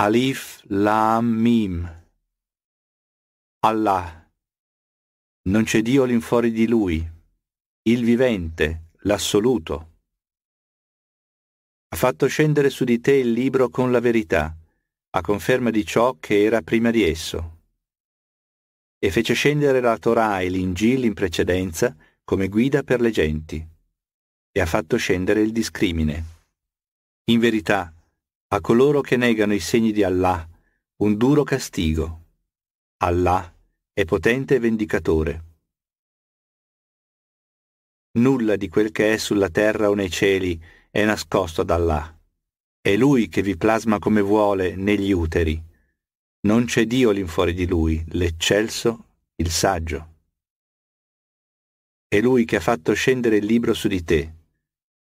Alif Lam Mim Allah Non c'è Dio l'infuori di Lui, il vivente, l'assoluto. Ha fatto scendere su di te il libro con la verità, a conferma di ciò che era prima di esso. E fece scendere la Torah e l'Ingil in precedenza come guida per le genti. E ha fatto scendere il discrimine. In verità, a coloro che negano i segni di Allah un duro castigo. Allah è potente e vendicatore. Nulla di quel che è sulla terra o nei cieli è nascosto ad Allah. È Lui che vi plasma come vuole negli uteri. Non c'è Dio l'infuori di Lui, l'eccelso, il saggio. È Lui che ha fatto scendere il libro su di te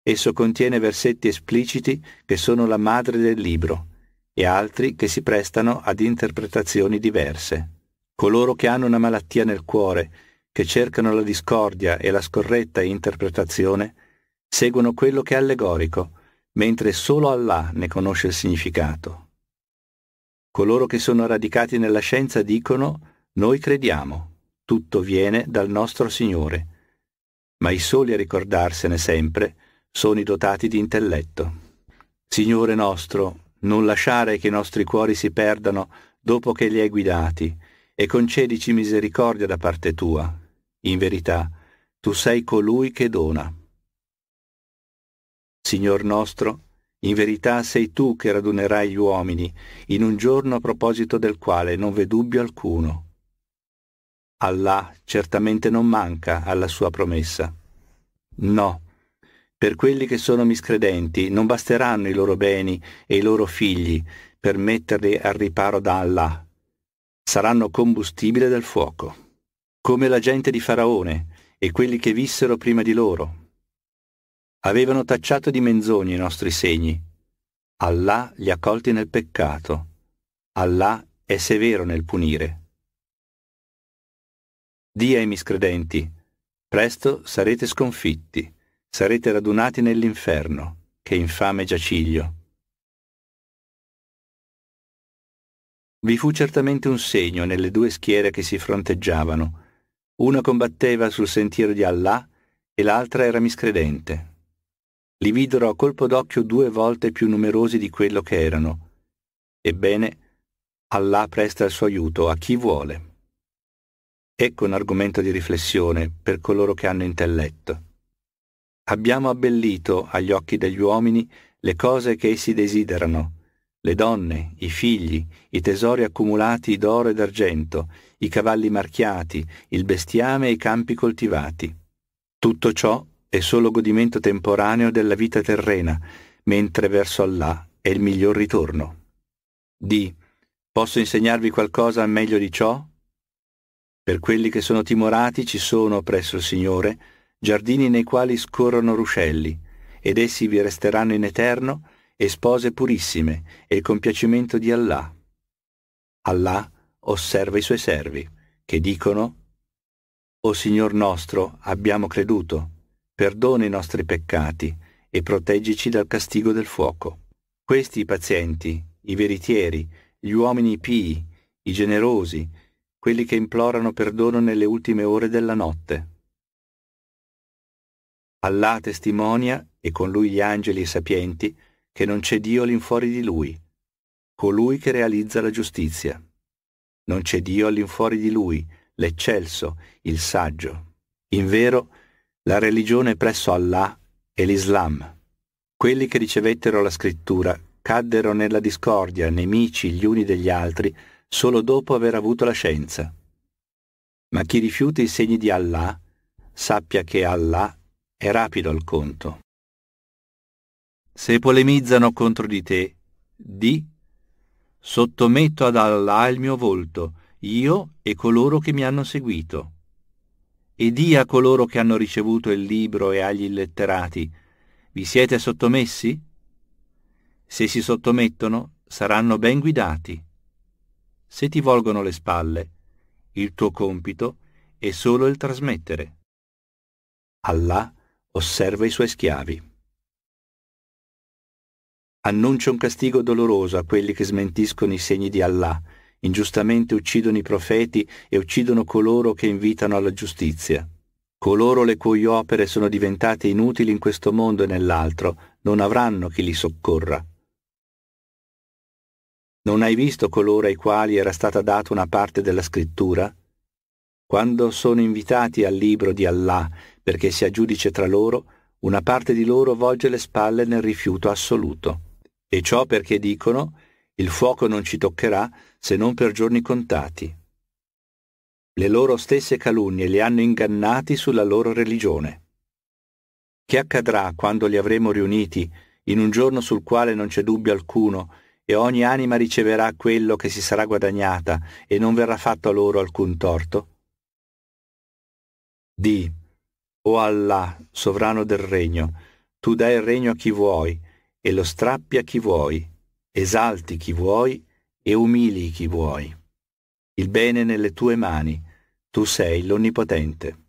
Esso contiene versetti espliciti che sono la madre del libro e altri che si prestano ad interpretazioni diverse. Coloro che hanno una malattia nel cuore, che cercano la discordia e la scorretta interpretazione, seguono quello che è allegorico, mentre solo Allah ne conosce il significato. Coloro che sono radicati nella scienza dicono noi crediamo, tutto viene dal nostro Signore, ma i soli a ricordarsene sempre sono i dotati di intelletto. Signore nostro, non lasciare che i nostri cuori si perdano dopo che li hai guidati, e concedici misericordia da parte tua. In verità, tu sei colui che dona. Signor nostro, in verità sei tu che radunerai gli uomini in un giorno a proposito del quale non v'è dubbio alcuno. Allah certamente non manca alla sua promessa. No, per quelli che sono miscredenti non basteranno i loro beni e i loro figli per metterli al riparo da Allah. Saranno combustibile del fuoco, come la gente di Faraone e quelli che vissero prima di loro. Avevano tacciato di menzogne i nostri segni. Allah li ha colti nel peccato. Allah è severo nel punire. Dì ai miscredenti, presto sarete sconfitti sarete radunati nell'inferno, che infame giaciglio. Vi fu certamente un segno nelle due schiere che si fronteggiavano. Una combatteva sul sentiero di Allah e l'altra era miscredente. Li videro a colpo d'occhio due volte più numerosi di quello che erano. Ebbene, Allah presta il suo aiuto a chi vuole. Ecco un argomento di riflessione per coloro che hanno intelletto. Abbiamo abbellito agli occhi degli uomini le cose che essi desiderano, le donne, i figli, i tesori accumulati d'oro e d'argento, i cavalli marchiati, il bestiame e i campi coltivati. Tutto ciò è solo godimento temporaneo della vita terrena, mentre verso Allah è il miglior ritorno. Di, posso insegnarvi qualcosa meglio di ciò? Per quelli che sono timorati ci sono presso il Signore giardini nei quali scorrono ruscelli, ed essi vi resteranno in eterno e spose purissime e il compiacimento di Allah. Allah osserva i suoi servi, che dicono, O Signor nostro, abbiamo creduto, perdona i nostri peccati e proteggici dal castigo del fuoco. Questi i pazienti, i veritieri, gli uomini pii, i generosi, quelli che implorano perdono nelle ultime ore della notte. Allah testimonia, e con lui gli angeli sapienti, che non c'è Dio all'infuori di lui, colui che realizza la giustizia. Non c'è Dio all'infuori di lui, l'eccelso, il saggio. In vero, la religione presso Allah è l'Islam. Quelli che ricevettero la scrittura caddero nella discordia, nemici gli uni degli altri, solo dopo aver avuto la scienza. Ma chi rifiuta i segni di Allah, sappia che Allah è rapido al conto. Se polemizzano contro di te, di sottometto ad Allah il mio volto, io e coloro che mi hanno seguito. E di a coloro che hanno ricevuto il libro e agli illetterati, vi siete sottomessi? Se si sottomettono, saranno ben guidati. Se ti volgono le spalle, il tuo compito è solo il trasmettere. Allah osserva i suoi schiavi. Annuncia un castigo doloroso a quelli che smentiscono i segni di Allah, ingiustamente uccidono i profeti e uccidono coloro che invitano alla giustizia. Coloro le cui opere sono diventate inutili in questo mondo e nell'altro, non avranno chi li soccorra. Non hai visto coloro ai quali era stata data una parte della scrittura? Quando sono invitati al libro di Allah perché sia giudice tra loro, una parte di loro volge le spalle nel rifiuto assoluto. E ciò perché dicono, il fuoco non ci toccherà se non per giorni contati. Le loro stesse calunnie li hanno ingannati sulla loro religione. Che accadrà quando li avremo riuniti in un giorno sul quale non c'è dubbio alcuno e ogni anima riceverà quello che si sarà guadagnata e non verrà fatto a loro alcun torto? Di o Allah, sovrano del regno, tu dai il regno a chi vuoi e lo strappi a chi vuoi, esalti chi vuoi e umili chi vuoi. Il bene nelle tue mani, tu sei l'Onnipotente.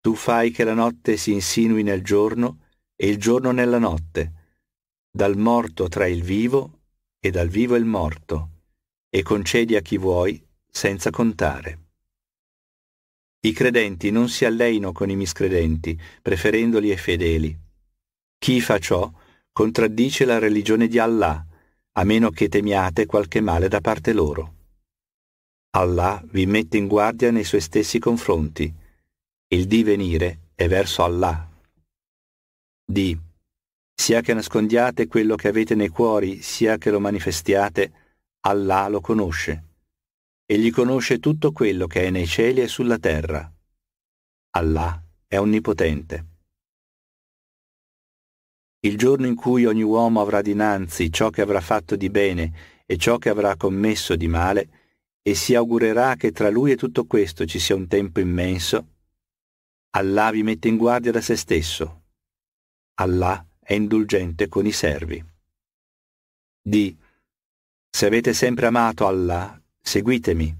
Tu fai che la notte si insinui nel giorno e il giorno nella notte, dal morto tra il vivo e dal vivo il morto, e concedi a chi vuoi senza contare. I credenti non si alleino con i miscredenti, preferendoli ai fedeli. Chi fa ciò contraddice la religione di Allah, a meno che temiate qualche male da parte loro. Allah vi mette in guardia nei suoi stessi confronti. Il divenire è verso Allah. D. Sia che nascondiate quello che avete nei cuori, sia che lo manifestiate, Allah lo conosce. Egli conosce tutto quello che è nei cieli e sulla terra. Allah è onnipotente. Il giorno in cui ogni uomo avrà dinanzi ciò che avrà fatto di bene e ciò che avrà commesso di male, e si augurerà che tra lui e tutto questo ci sia un tempo immenso, Allah vi mette in guardia da se stesso. Allah è indulgente con i servi. Di, se avete sempre amato Allah Seguitemi.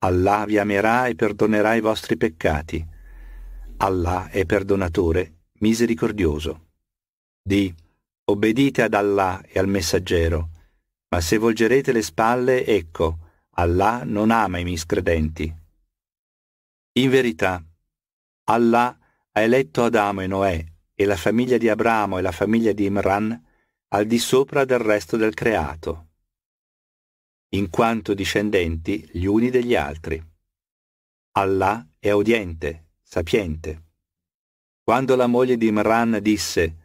Allah vi amerà e perdonerà i vostri peccati. Allah è perdonatore, misericordioso. Di, obbedite ad Allah e al messaggero, ma se volgerete le spalle, ecco, Allah non ama i miscredenti. In verità, Allah ha eletto Adamo e Noè e la famiglia di Abramo e la famiglia di Imran al di sopra del resto del creato in quanto discendenti gli uni degli altri. Allah è audiente, sapiente. Quando la moglie di Imran disse,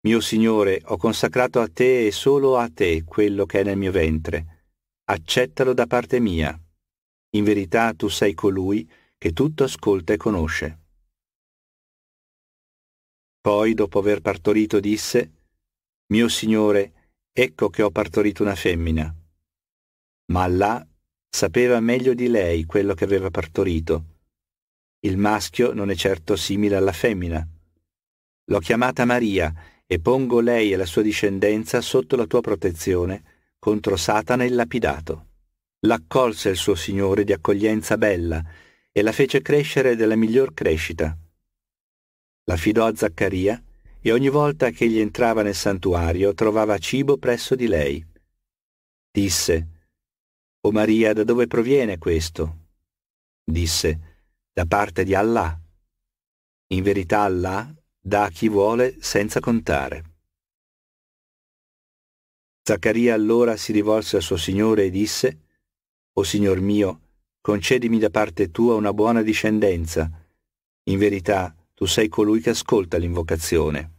Mio Signore, ho consacrato a te e solo a te quello che è nel mio ventre, accettalo da parte mia. In verità tu sei colui che tutto ascolta e conosce. Poi, dopo aver partorito, disse, Mio Signore, ecco che ho partorito una femmina ma Allah sapeva meglio di lei quello che aveva partorito. Il maschio non è certo simile alla femmina. L'ho chiamata Maria e pongo lei e la sua discendenza sotto la tua protezione contro Satana il lapidato. L'accolse il suo Signore di accoglienza bella e la fece crescere della miglior crescita. La fidò a Zaccaria e ogni volta che egli entrava nel santuario trovava cibo presso di lei. Disse, o Maria, da dove proviene questo? Disse, da parte di Allah. In verità Allah dà a chi vuole senza contare. Zaccaria allora si rivolse al suo Signore e disse, O Signor mio, concedimi da parte tua una buona discendenza. In verità, tu sei colui che ascolta l'invocazione.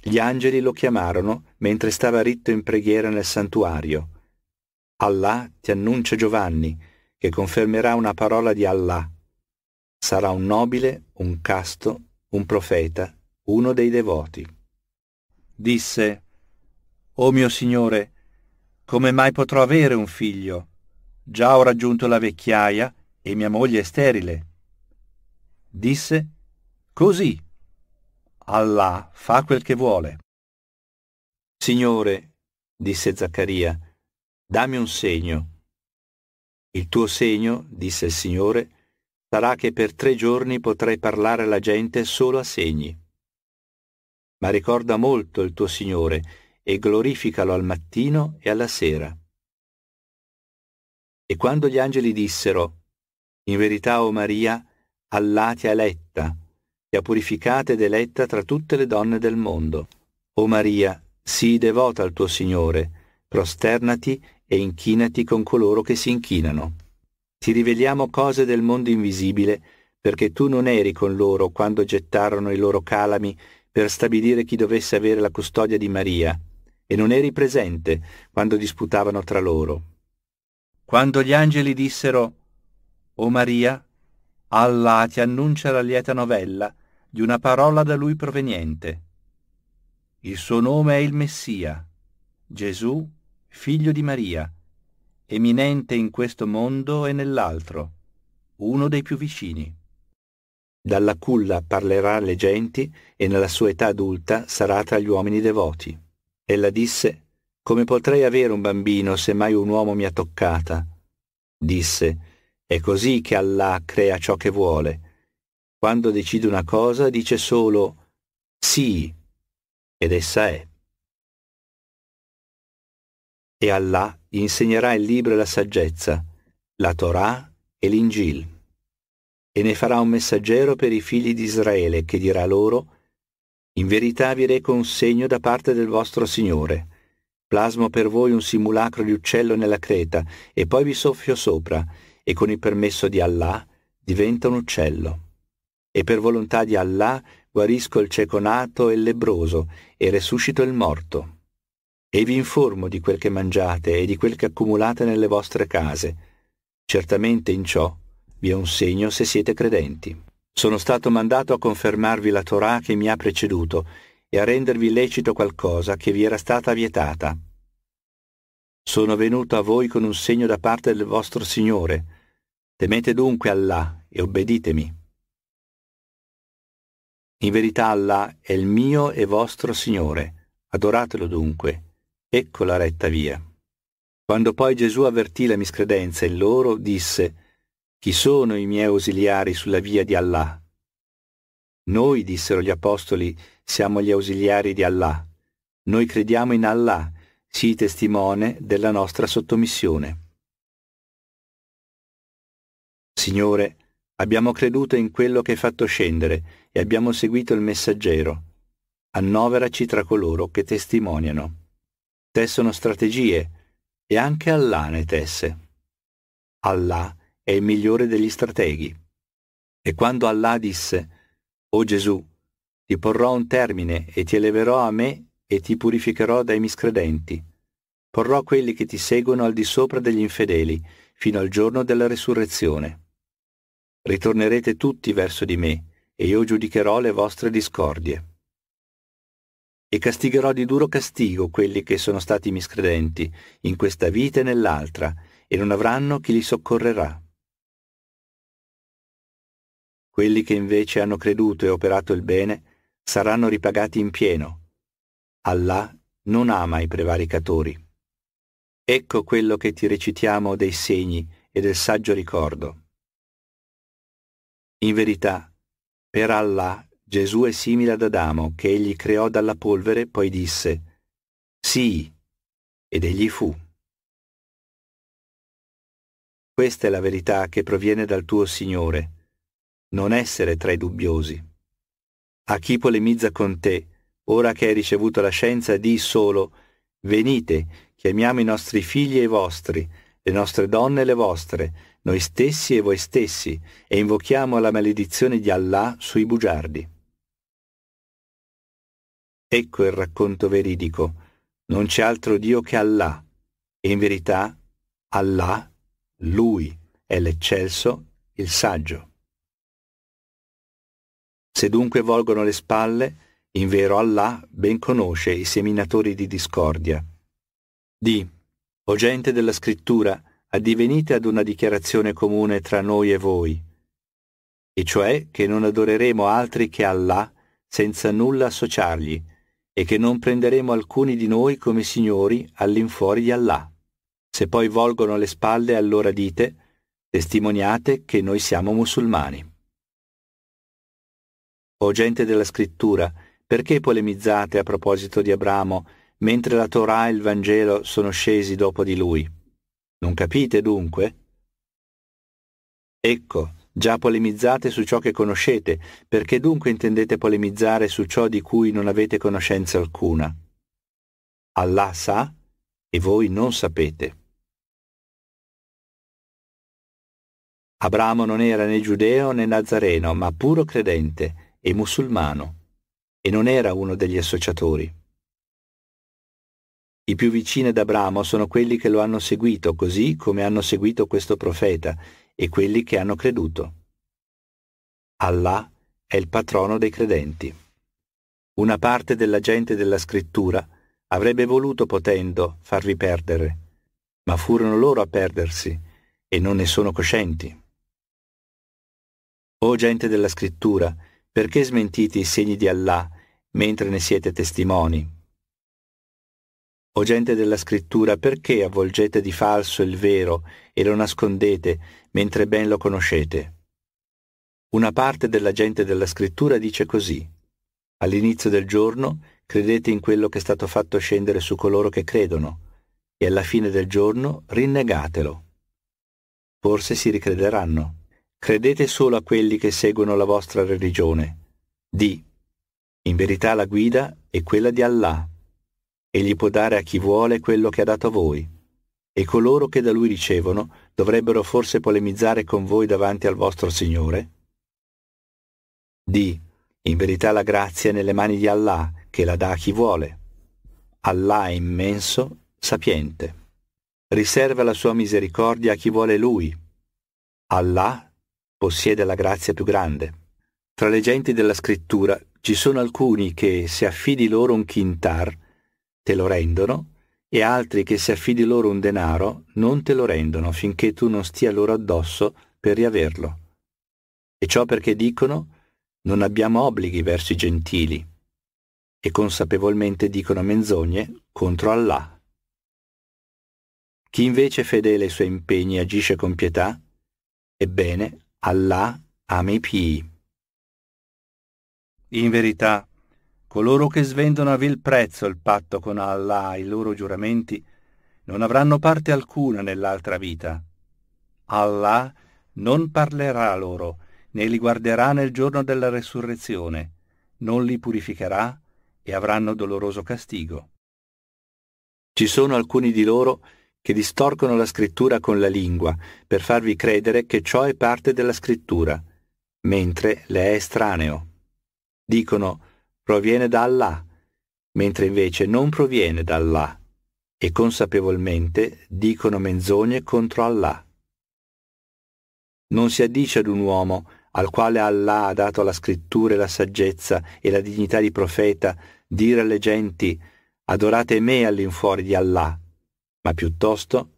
Gli angeli lo chiamarono mentre stava ritto in preghiera nel santuario. Allah ti annuncia Giovanni, che confermerà una parola di Allah. Sarà un nobile, un casto, un profeta, uno dei devoti. Disse, O oh mio Signore, come mai potrò avere un figlio? Già ho raggiunto la vecchiaia e mia moglie è sterile. Disse, Così. Allah fa quel che vuole. Signore, disse Zaccaria, Dammi un segno. Il tuo segno, disse il Signore, sarà che per tre giorni potrai parlare alla gente solo a segni. Ma ricorda molto il tuo Signore e glorificalo al mattino e alla sera. E quando gli angeli dissero, In verità, o Maria, Allah ti ha eletta, ti ha purificata ed eletta tra tutte le donne del mondo. O Maria, sii devota al tuo Signore, prosternati e inchinati con coloro che si inchinano. Ti riveliamo cose del mondo invisibile, perché tu non eri con loro quando gettarono i loro calami per stabilire chi dovesse avere la custodia di Maria, e non eri presente quando disputavano tra loro. Quando gli angeli dissero, O Maria, Allah ti annuncia la lieta novella di una parola da lui proveniente. Il suo nome è il Messia, Gesù figlio di Maria, eminente in questo mondo e nell'altro, uno dei più vicini. Dalla culla parlerà alle genti e nella sua età adulta sarà tra gli uomini devoti. Ella disse, Come potrei avere un bambino se mai un uomo mi ha toccata? Disse, È così che Allah crea ciò che vuole. Quando decide una cosa dice solo sì, ed essa è e Allah insegnerà il libro e la saggezza, la Torah e l'Ingil. E ne farà un messaggero per i figli di Israele che dirà loro, in verità vi reco un segno da parte del vostro Signore. Plasmo per voi un simulacro di uccello nella creta e poi vi soffio sopra e con il permesso di Allah diventa un uccello. E per volontà di Allah guarisco il cieco nato e il lebroso e resuscito il morto e vi informo di quel che mangiate e di quel che accumulate nelle vostre case. Certamente in ciò vi è un segno se siete credenti. Sono stato mandato a confermarvi la Torah che mi ha preceduto e a rendervi lecito qualcosa che vi era stata vietata. Sono venuto a voi con un segno da parte del vostro Signore. Temete dunque Allah e obbeditemi. In verità Allah è il mio e vostro Signore. Adoratelo dunque Ecco la retta via. Quando poi Gesù avvertì la miscredenza in loro, disse, Chi sono i miei ausiliari sulla via di Allah? Noi, dissero gli apostoli, siamo gli ausiliari di Allah. Noi crediamo in Allah, sii testimone della nostra sottomissione. Signore, abbiamo creduto in quello che hai fatto scendere e abbiamo seguito il messaggero. Annoveraci tra coloro che testimoniano tessono strategie e anche Allah ne tesse. Allah è il migliore degli strateghi. E quando Allah disse, O Gesù, ti porrò un termine e ti eleverò a me e ti purificherò dai miscredenti. Porrò quelli che ti seguono al di sopra degli infedeli, fino al giorno della resurrezione. Ritornerete tutti verso di me, e io giudicherò le vostre discordie e castigherò di duro castigo quelli che sono stati miscredenti, in questa vita e nell'altra, e non avranno chi li soccorrerà. Quelli che invece hanno creduto e operato il bene saranno ripagati in pieno. Allah non ama i prevaricatori. Ecco quello che ti recitiamo dei segni e del saggio ricordo. In verità, per Allah Gesù è simile ad Adamo, che egli creò dalla polvere, poi disse, Sì, ed egli fu. Questa è la verità che proviene dal tuo Signore. Non essere tra i dubbiosi. A chi polemizza con te, ora che hai ricevuto la scienza, di solo, venite, chiamiamo i nostri figli e i vostri, le nostre donne e le vostre, noi stessi e voi stessi, e invochiamo la maledizione di Allah sui bugiardi. Ecco il racconto veridico. Non c'è altro Dio che Allah. E in verità Allah, Lui, è l'eccelso, il saggio. Se dunque volgono le spalle, in vero Allah ben conosce i seminatori di discordia. Di, o gente della scrittura, addivenite ad una dichiarazione comune tra noi e voi, e cioè che non adoreremo altri che Allah senza nulla associargli, e che non prenderemo alcuni di noi come signori all'infuori di Allah. Se poi volgono le spalle allora dite, testimoniate che noi siamo musulmani. O gente della scrittura, perché polemizzate a proposito di Abramo, mentre la Torah e il Vangelo sono scesi dopo di lui? Non capite dunque? Ecco, Già polemizzate su ciò che conoscete, perché dunque intendete polemizzare su ciò di cui non avete conoscenza alcuna? Allah sa e voi non sapete. Abramo non era né giudeo né nazareno, ma puro credente e musulmano, e non era uno degli associatori. I più vicini ad Abramo sono quelli che lo hanno seguito, così come hanno seguito questo profeta, e quelli che hanno creduto. Allah è il patrono dei credenti. Una parte della gente della scrittura avrebbe voluto potendo farvi perdere, ma furono loro a perdersi e non ne sono coscienti. O gente della scrittura, perché smentite i segni di Allah mentre ne siete testimoni? O gente della scrittura, perché avvolgete di falso il vero e lo nascondete, mentre ben lo conoscete? Una parte della gente della scrittura dice così. All'inizio del giorno credete in quello che è stato fatto scendere su coloro che credono, e alla fine del giorno rinnegatelo. Forse si ricrederanno. Credete solo a quelli che seguono la vostra religione. Di. In verità la guida è quella di Allah Egli può dare a chi vuole quello che ha dato a voi, e coloro che da lui ricevono dovrebbero forse polemizzare con voi davanti al vostro Signore? Di, In verità la grazia è nelle mani di Allah, che la dà a chi vuole. Allah è immenso, sapiente. Riserva la sua misericordia a chi vuole lui. Allah possiede la grazia più grande. Tra le genti della scrittura ci sono alcuni che, se affidi loro un chintar, te lo rendono, e altri che se affidi loro un denaro non te lo rendono finché tu non stia loro addosso per riaverlo. E ciò perché dicono non abbiamo obblighi verso i gentili e consapevolmente dicono menzogne contro Allah. Chi invece è fedele ai suoi impegni e agisce con pietà, ebbene Allah ama i pii. In verità, Coloro che svendono a vil prezzo il patto con Allah e i loro giuramenti non avranno parte alcuna nell'altra vita. Allah non parlerà loro, né li guarderà nel giorno della resurrezione, non li purificherà e avranno doloroso castigo. Ci sono alcuni di loro che distorcono la scrittura con la lingua per farvi credere che ciò è parte della scrittura, mentre le è estraneo. Dicono proviene da Allah, mentre invece non proviene da Allah, e consapevolmente dicono menzogne contro Allah. Non si addice ad un uomo al quale Allah ha dato la scrittura e la saggezza e la dignità di profeta dire alle genti adorate me all'infuori di Allah, ma piuttosto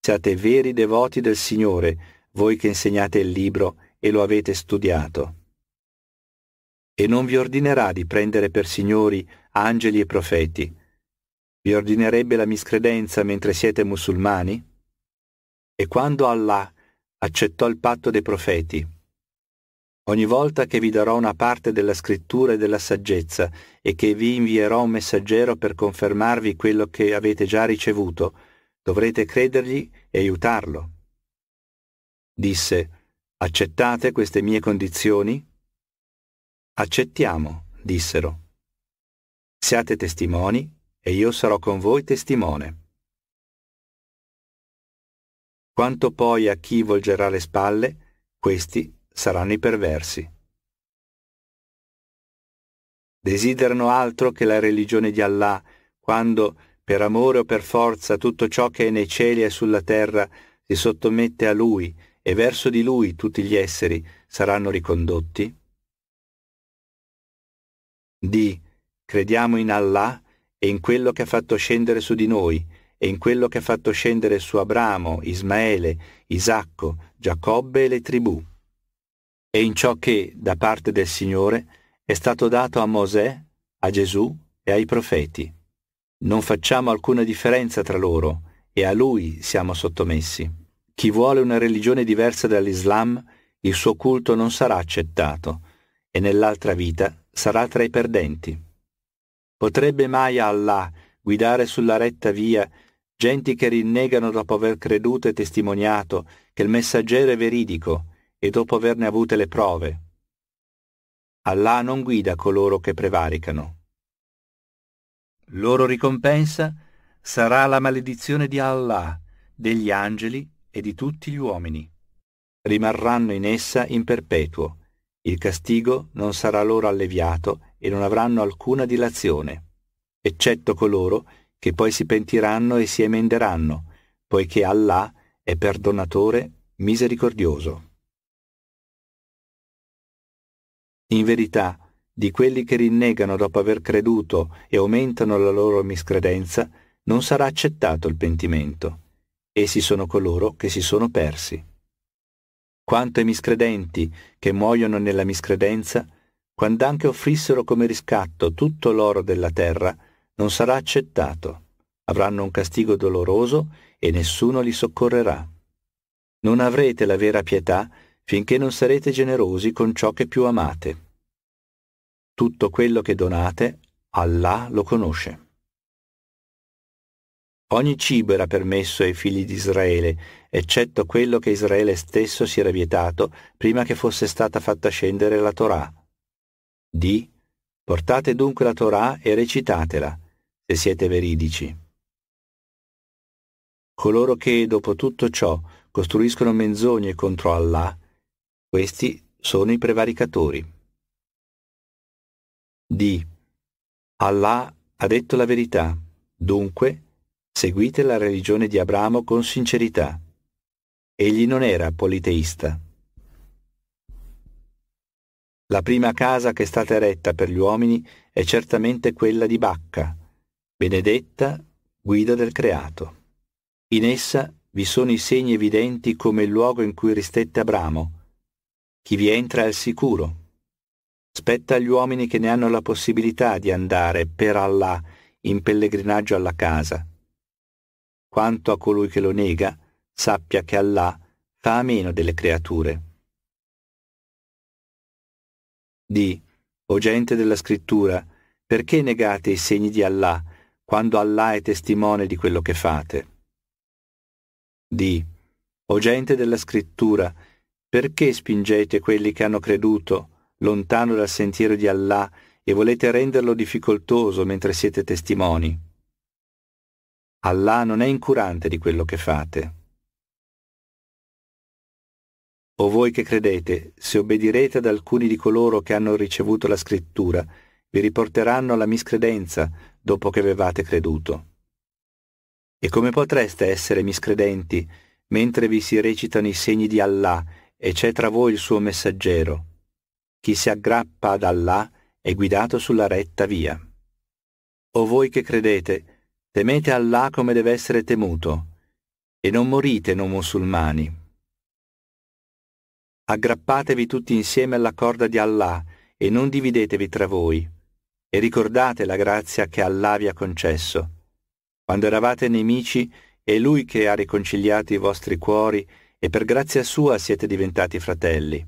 siate veri devoti del Signore, voi che insegnate il libro e lo avete studiato e non vi ordinerà di prendere per signori angeli e profeti. Vi ordinerebbe la miscredenza mentre siete musulmani? E quando Allah accettò il patto dei profeti, ogni volta che vi darò una parte della scrittura e della saggezza e che vi invierò un messaggero per confermarvi quello che avete già ricevuto, dovrete credergli e aiutarlo. Disse, accettate queste mie condizioni? Accettiamo, dissero. Siate testimoni e io sarò con voi testimone. Quanto poi a chi volgerà le spalle, questi saranno i perversi. Desiderano altro che la religione di Allah, quando, per amore o per forza, tutto ciò che è nei cieli e sulla terra si sottomette a Lui e verso di Lui tutti gli esseri saranno ricondotti? di crediamo in Allah e in quello che ha fatto scendere su di noi e in quello che ha fatto scendere su Abramo, Ismaele, Isacco, Giacobbe e le tribù, e in ciò che, da parte del Signore, è stato dato a Mosè, a Gesù e ai profeti. Non facciamo alcuna differenza tra loro e a lui siamo sottomessi. Chi vuole una religione diversa dall'Islam, il suo culto non sarà accettato e nell'altra vita sarà tra i perdenti. Potrebbe mai Allah guidare sulla retta via genti che rinnegano dopo aver creduto e testimoniato che il messaggero è veridico e dopo averne avute le prove? Allah non guida coloro che prevaricano. Loro ricompensa sarà la maledizione di Allah, degli angeli e di tutti gli uomini. Rimarranno in essa in perpetuo. Il castigo non sarà loro alleviato e non avranno alcuna dilazione, eccetto coloro che poi si pentiranno e si emenderanno, poiché Allah è perdonatore misericordioso. In verità, di quelli che rinnegano dopo aver creduto e aumentano la loro miscredenza, non sarà accettato il pentimento. Essi sono coloro che si sono persi quanto ai miscredenti che muoiono nella miscredenza, quand'anche offrissero come riscatto tutto l'oro della terra, non sarà accettato. Avranno un castigo doloroso e nessuno li soccorrerà. Non avrete la vera pietà finché non sarete generosi con ciò che più amate. Tutto quello che donate, Allah lo conosce. Ogni cibo era permesso ai figli di Israele, eccetto quello che Israele stesso si era vietato prima che fosse stata fatta scendere la Torah. D. Portate dunque la Torah e recitatela, se siete veridici. Coloro che, dopo tutto ciò, costruiscono menzogne contro Allah, questi sono i prevaricatori. D. Allah ha detto la verità, dunque Seguite la religione di Abramo con sincerità. Egli non era politeista. La prima casa che è stata eretta per gli uomini è certamente quella di Bacca, benedetta guida del creato. In essa vi sono i segni evidenti come il luogo in cui ristette Abramo. Chi vi entra è al sicuro. Spetta agli uomini che ne hanno la possibilità di andare per Allah in pellegrinaggio alla casa, quanto a colui che lo nega, sappia che Allah fa a meno delle creature. Di, o gente della scrittura, perché negate i segni di Allah quando Allah è testimone di quello che fate? Di, o gente della scrittura, perché spingete quelli che hanno creduto lontano dal sentiero di Allah e volete renderlo difficoltoso mentre siete testimoni? Allah non è incurante di quello che fate. O voi che credete, se obbedirete ad alcuni di coloro che hanno ricevuto la scrittura, vi riporteranno alla miscredenza dopo che avevate creduto. E come potreste essere miscredenti mentre vi si recitano i segni di Allah e c'è tra voi il suo messaggero? Chi si aggrappa ad Allah è guidato sulla retta via. O voi che credete, Temete Allah come deve essere temuto, e non morite non musulmani. Aggrappatevi tutti insieme alla corda di Allah e non dividetevi tra voi, e ricordate la grazia che Allah vi ha concesso, quando eravate nemici è Lui che ha riconciliato i vostri cuori e per grazia sua siete diventati fratelli.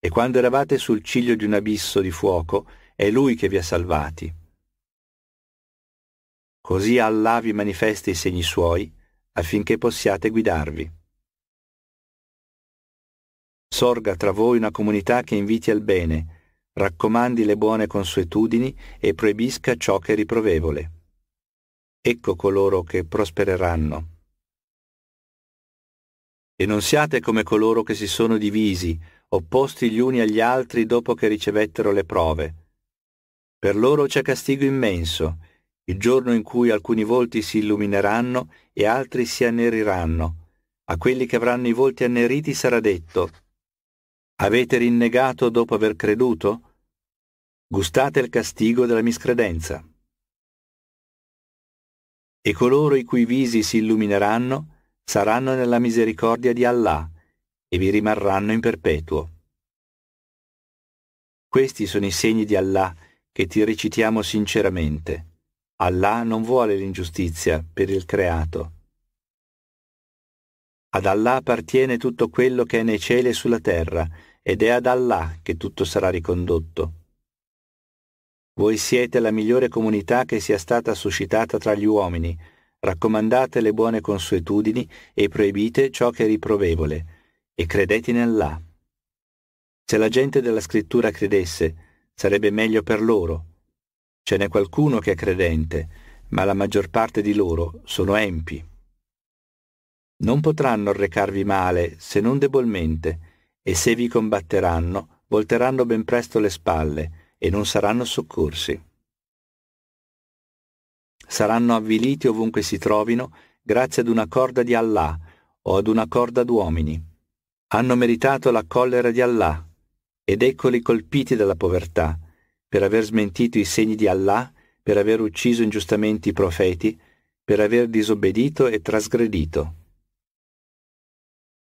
E quando eravate sul ciglio di un abisso di fuoco, è Lui che vi ha salvati. Così Allah vi manifesta i segni suoi affinché possiate guidarvi. Sorga tra voi una comunità che inviti al bene, raccomandi le buone consuetudini e proibisca ciò che è riprovevole. Ecco coloro che prospereranno. E non siate come coloro che si sono divisi, opposti gli uni agli altri dopo che ricevettero le prove. Per loro c'è castigo immenso, il giorno in cui alcuni volti si illumineranno e altri si anneriranno. A quelli che avranno i volti anneriti sarà detto, Avete rinnegato dopo aver creduto? Gustate il castigo della miscredenza. E coloro i cui visi si illumineranno saranno nella misericordia di Allah e vi rimarranno in perpetuo. Questi sono i segni di Allah che ti recitiamo sinceramente. Allah non vuole l'ingiustizia per il creato. Ad Allah appartiene tutto quello che è nei cieli e sulla terra, ed è ad Allah che tutto sarà ricondotto. Voi siete la migliore comunità che sia stata suscitata tra gli uomini, raccomandate le buone consuetudini e proibite ciò che è riprovevole, e credete in Allah. Se la gente della scrittura credesse, sarebbe meglio per loro, Ce n'è qualcuno che è credente, ma la maggior parte di loro sono empi. Non potranno recarvi male se non debolmente, e se vi combatteranno, volteranno ben presto le spalle e non saranno soccorsi. Saranno avviliti ovunque si trovino grazie ad una corda di Allah o ad una corda d'uomini. Hanno meritato la collera di Allah ed eccoli colpiti dalla povertà per aver smentito i segni di Allah, per aver ucciso ingiustamente i profeti, per aver disobbedito e trasgredito.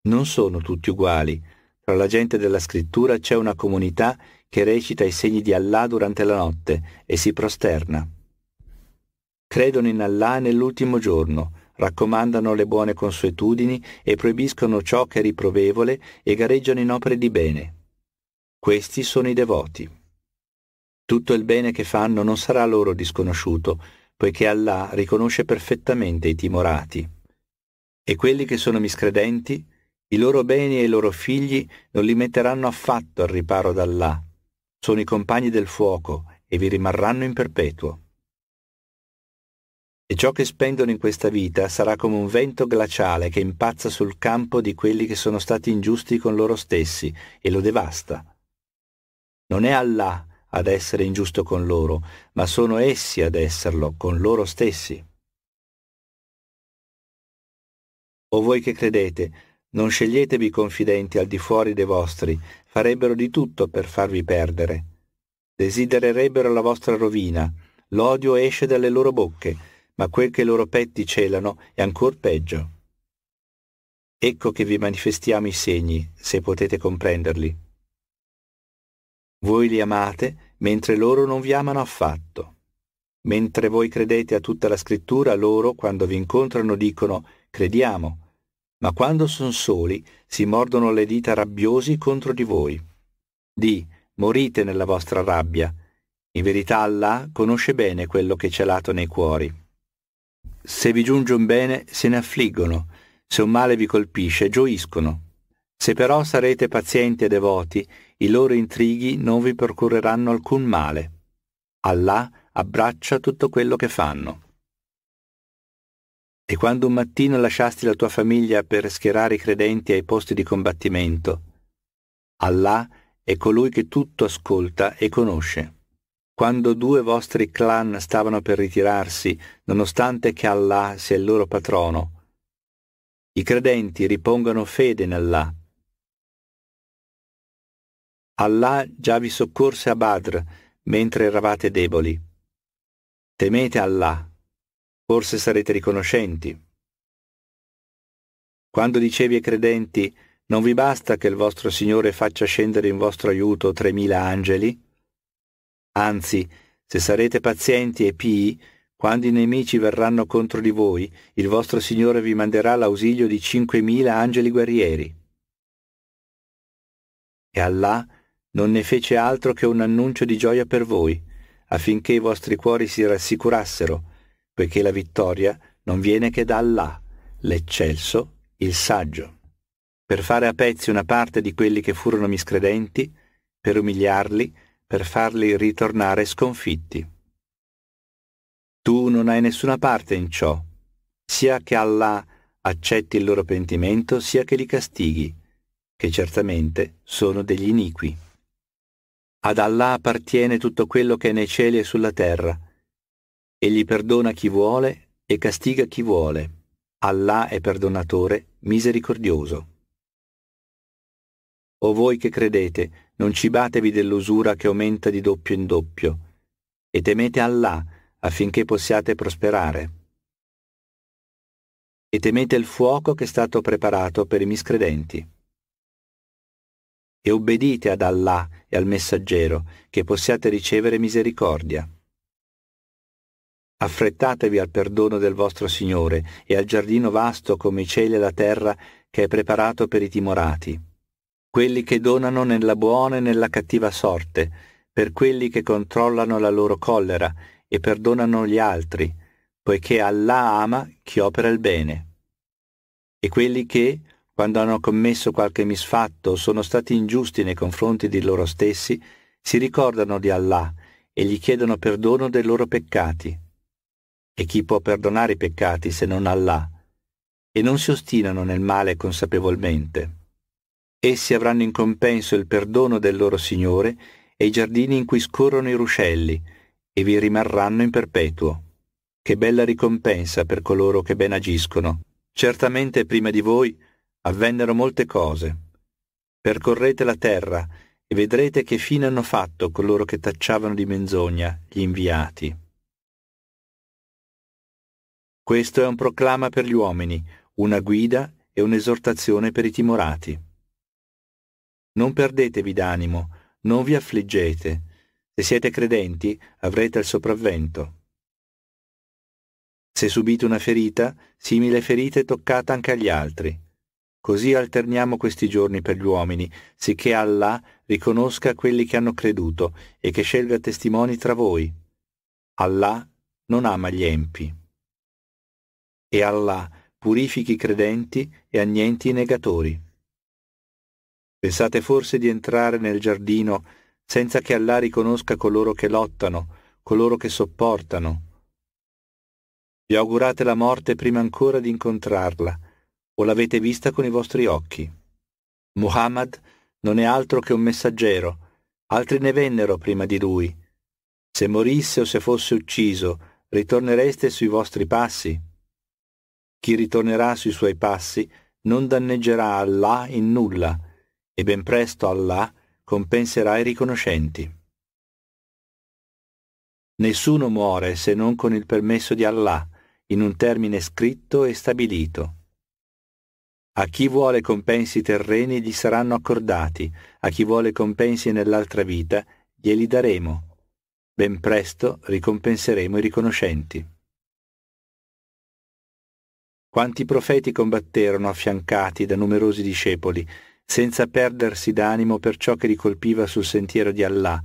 Non sono tutti uguali. Tra la gente della scrittura c'è una comunità che recita i segni di Allah durante la notte e si prosterna. Credono in Allah nell'ultimo giorno, raccomandano le buone consuetudini e proibiscono ciò che è riprovevole e gareggiano in opere di bene. Questi sono i devoti. Tutto il bene che fanno non sarà loro disconosciuto, poiché Allah riconosce perfettamente i timorati. E quelli che sono miscredenti, i loro beni e i loro figli non li metteranno affatto al riparo da Allah. Sono i compagni del fuoco e vi rimarranno in perpetuo. E ciò che spendono in questa vita sarà come un vento glaciale che impazza sul campo di quelli che sono stati ingiusti con loro stessi e lo devasta. Non è Allah ad essere ingiusto con loro, ma sono essi ad esserlo con loro stessi. O voi che credete, non sceglietevi confidenti al di fuori dei vostri, farebbero di tutto per farvi perdere. Desidererebbero la vostra rovina, l'odio esce dalle loro bocche, ma quel che i loro petti celano è ancor peggio. Ecco che vi manifestiamo i segni, se potete comprenderli. Voi li amate mentre loro non vi amano affatto. Mentre voi credete a tutta la scrittura, loro, quando vi incontrano, dicono crediamo, ma quando sono soli si mordono le dita rabbiosi contro di voi. Di, morite nella vostra rabbia. In verità Allah conosce bene quello che c'è lato nei cuori. Se vi giunge un bene, se ne affliggono, se un male vi colpisce, gioiscono. Se però sarete pazienti e devoti, i loro intrighi non vi procureranno alcun male. Allah abbraccia tutto quello che fanno. E quando un mattino lasciasti la tua famiglia per schierare i credenti ai posti di combattimento, Allah è colui che tutto ascolta e conosce. Quando due vostri clan stavano per ritirarsi, nonostante che Allah sia il loro patrono, i credenti ripongano fede in Allah già vi soccorse a Badr mentre eravate deboli. Temete Allah, forse sarete riconoscenti. Quando dicevi ai credenti, non vi basta che il vostro Signore faccia scendere in vostro aiuto tremila angeli? Anzi, se sarete pazienti e pii, quando i nemici verranno contro di voi, il vostro Signore vi manderà l'ausilio di cinquemila angeli guerrieri. E Allah non ne fece altro che un annuncio di gioia per voi, affinché i vostri cuori si rassicurassero, poiché la vittoria non viene che da Allah, l'eccelso, il saggio. Per fare a pezzi una parte di quelli che furono miscredenti, per umiliarli, per farli ritornare sconfitti. Tu non hai nessuna parte in ciò, sia che Allah accetti il loro pentimento, sia che li castighi, che certamente sono degli iniqui. Ad Allah appartiene tutto quello che è nei cieli e sulla terra. Egli perdona chi vuole e castiga chi vuole. Allah è perdonatore, misericordioso. O voi che credete, non cibatevi dell'usura che aumenta di doppio in doppio, e temete Allah affinché possiate prosperare. E temete il fuoco che è stato preparato per i miscredenti e obbedite ad Allah e al messaggero, che possiate ricevere misericordia. Affrettatevi al perdono del vostro Signore e al giardino vasto come i cieli e la terra che è preparato per i timorati, quelli che donano nella buona e nella cattiva sorte, per quelli che controllano la loro collera e perdonano gli altri, poiché Allah ama chi opera il bene. E quelli che, quando hanno commesso qualche misfatto o sono stati ingiusti nei confronti di loro stessi, si ricordano di Allah e gli chiedono perdono dei loro peccati. E chi può perdonare i peccati se non Allah? E non si ostinano nel male consapevolmente. Essi avranno in compenso il perdono del loro Signore e i giardini in cui scorrono i ruscelli, e vi rimarranno in perpetuo. Che bella ricompensa per coloro che ben agiscono. Certamente prima di voi avvennero molte cose. Percorrete la terra e vedrete che fine hanno fatto coloro che tacciavano di menzogna gli inviati. Questo è un proclama per gli uomini, una guida e un'esortazione per i timorati. Non perdetevi d'animo, non vi affliggete. Se siete credenti avrete il sopravvento. Se subite una ferita, simile ferita è toccata anche agli altri. Così alterniamo questi giorni per gli uomini, sicché Allah riconosca quelli che hanno creduto e che scelga testimoni tra voi. Allah non ama gli empi. E Allah purifichi i credenti e annienti i negatori. Pensate forse di entrare nel giardino senza che Allah riconosca coloro che lottano, coloro che sopportano. Vi augurate la morte prima ancora di incontrarla, o l'avete vista con i vostri occhi. Muhammad non è altro che un messaggero, altri ne vennero prima di lui. Se morisse o se fosse ucciso, ritornereste sui vostri passi? Chi ritornerà sui suoi passi non danneggerà Allah in nulla, e ben presto Allah compenserà i riconoscenti. Nessuno muore se non con il permesso di Allah, in un termine scritto e stabilito. A chi vuole compensi terreni gli saranno accordati, a chi vuole compensi nell'altra vita glieli daremo. Ben presto ricompenseremo i riconoscenti. Quanti profeti combatterono affiancati da numerosi discepoli, senza perdersi d'animo per ciò che li colpiva sul sentiero di Allah,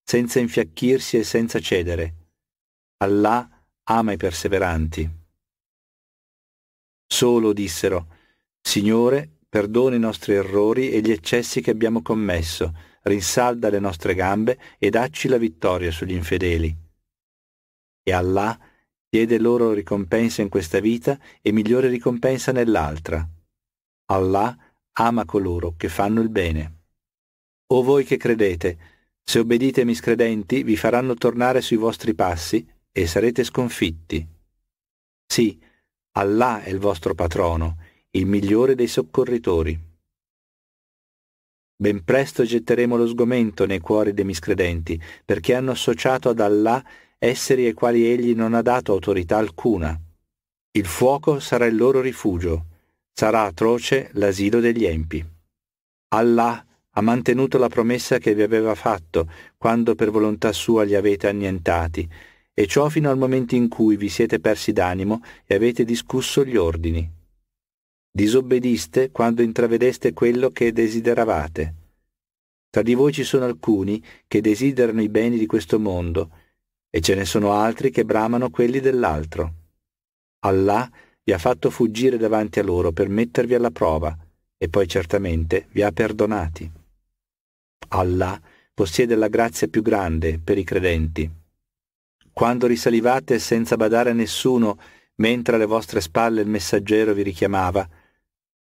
senza infiacchirsi e senza cedere. Allah ama i perseveranti. Solo dissero, Signore, perdona i nostri errori e gli eccessi che abbiamo commesso, rinsalda le nostre gambe e dacci la vittoria sugli infedeli. E Allah diede loro ricompensa in questa vita e migliore ricompensa nell'altra. Allah ama coloro che fanno il bene. O voi che credete, se obbedite ai miscredenti vi faranno tornare sui vostri passi e sarete sconfitti. Sì, Allah è il vostro patrono il migliore dei soccorritori. Ben presto getteremo lo sgomento nei cuori dei miscredenti, perché hanno associato ad Allah esseri ai quali egli non ha dato autorità alcuna. Il fuoco sarà il loro rifugio, sarà atroce l'asilo degli empi. Allah ha mantenuto la promessa che vi aveva fatto quando per volontà sua li avete annientati, e ciò fino al momento in cui vi siete persi d'animo e avete discusso gli ordini disobbediste quando intravedeste quello che desideravate. Tra di voi ci sono alcuni che desiderano i beni di questo mondo, e ce ne sono altri che bramano quelli dell'altro. Allah vi ha fatto fuggire davanti a loro per mettervi alla prova, e poi certamente vi ha perdonati. Allah possiede la grazia più grande per i credenti. Quando risalivate senza badare a nessuno, mentre alle vostre spalle il messaggero vi richiamava,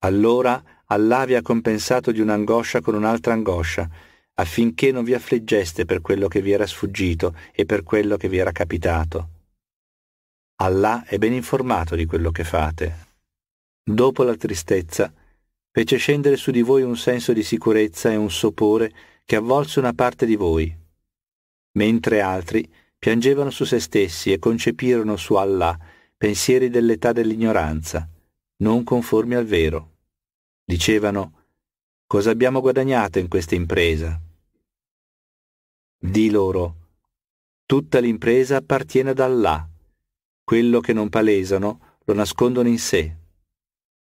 allora Allah vi ha compensato di un'angoscia con un'altra angoscia, affinché non vi affliggeste per quello che vi era sfuggito e per quello che vi era capitato. Allah è ben informato di quello che fate. Dopo la tristezza, fece scendere su di voi un senso di sicurezza e un sopore che avvolse una parte di voi, mentre altri piangevano su se stessi e concepirono su Allah pensieri dell'età dell'ignoranza, non conformi al vero. Dicevano, cosa abbiamo guadagnato in questa impresa? Di loro, tutta l'impresa appartiene ad Allah. Quello che non palesano lo nascondono in sé.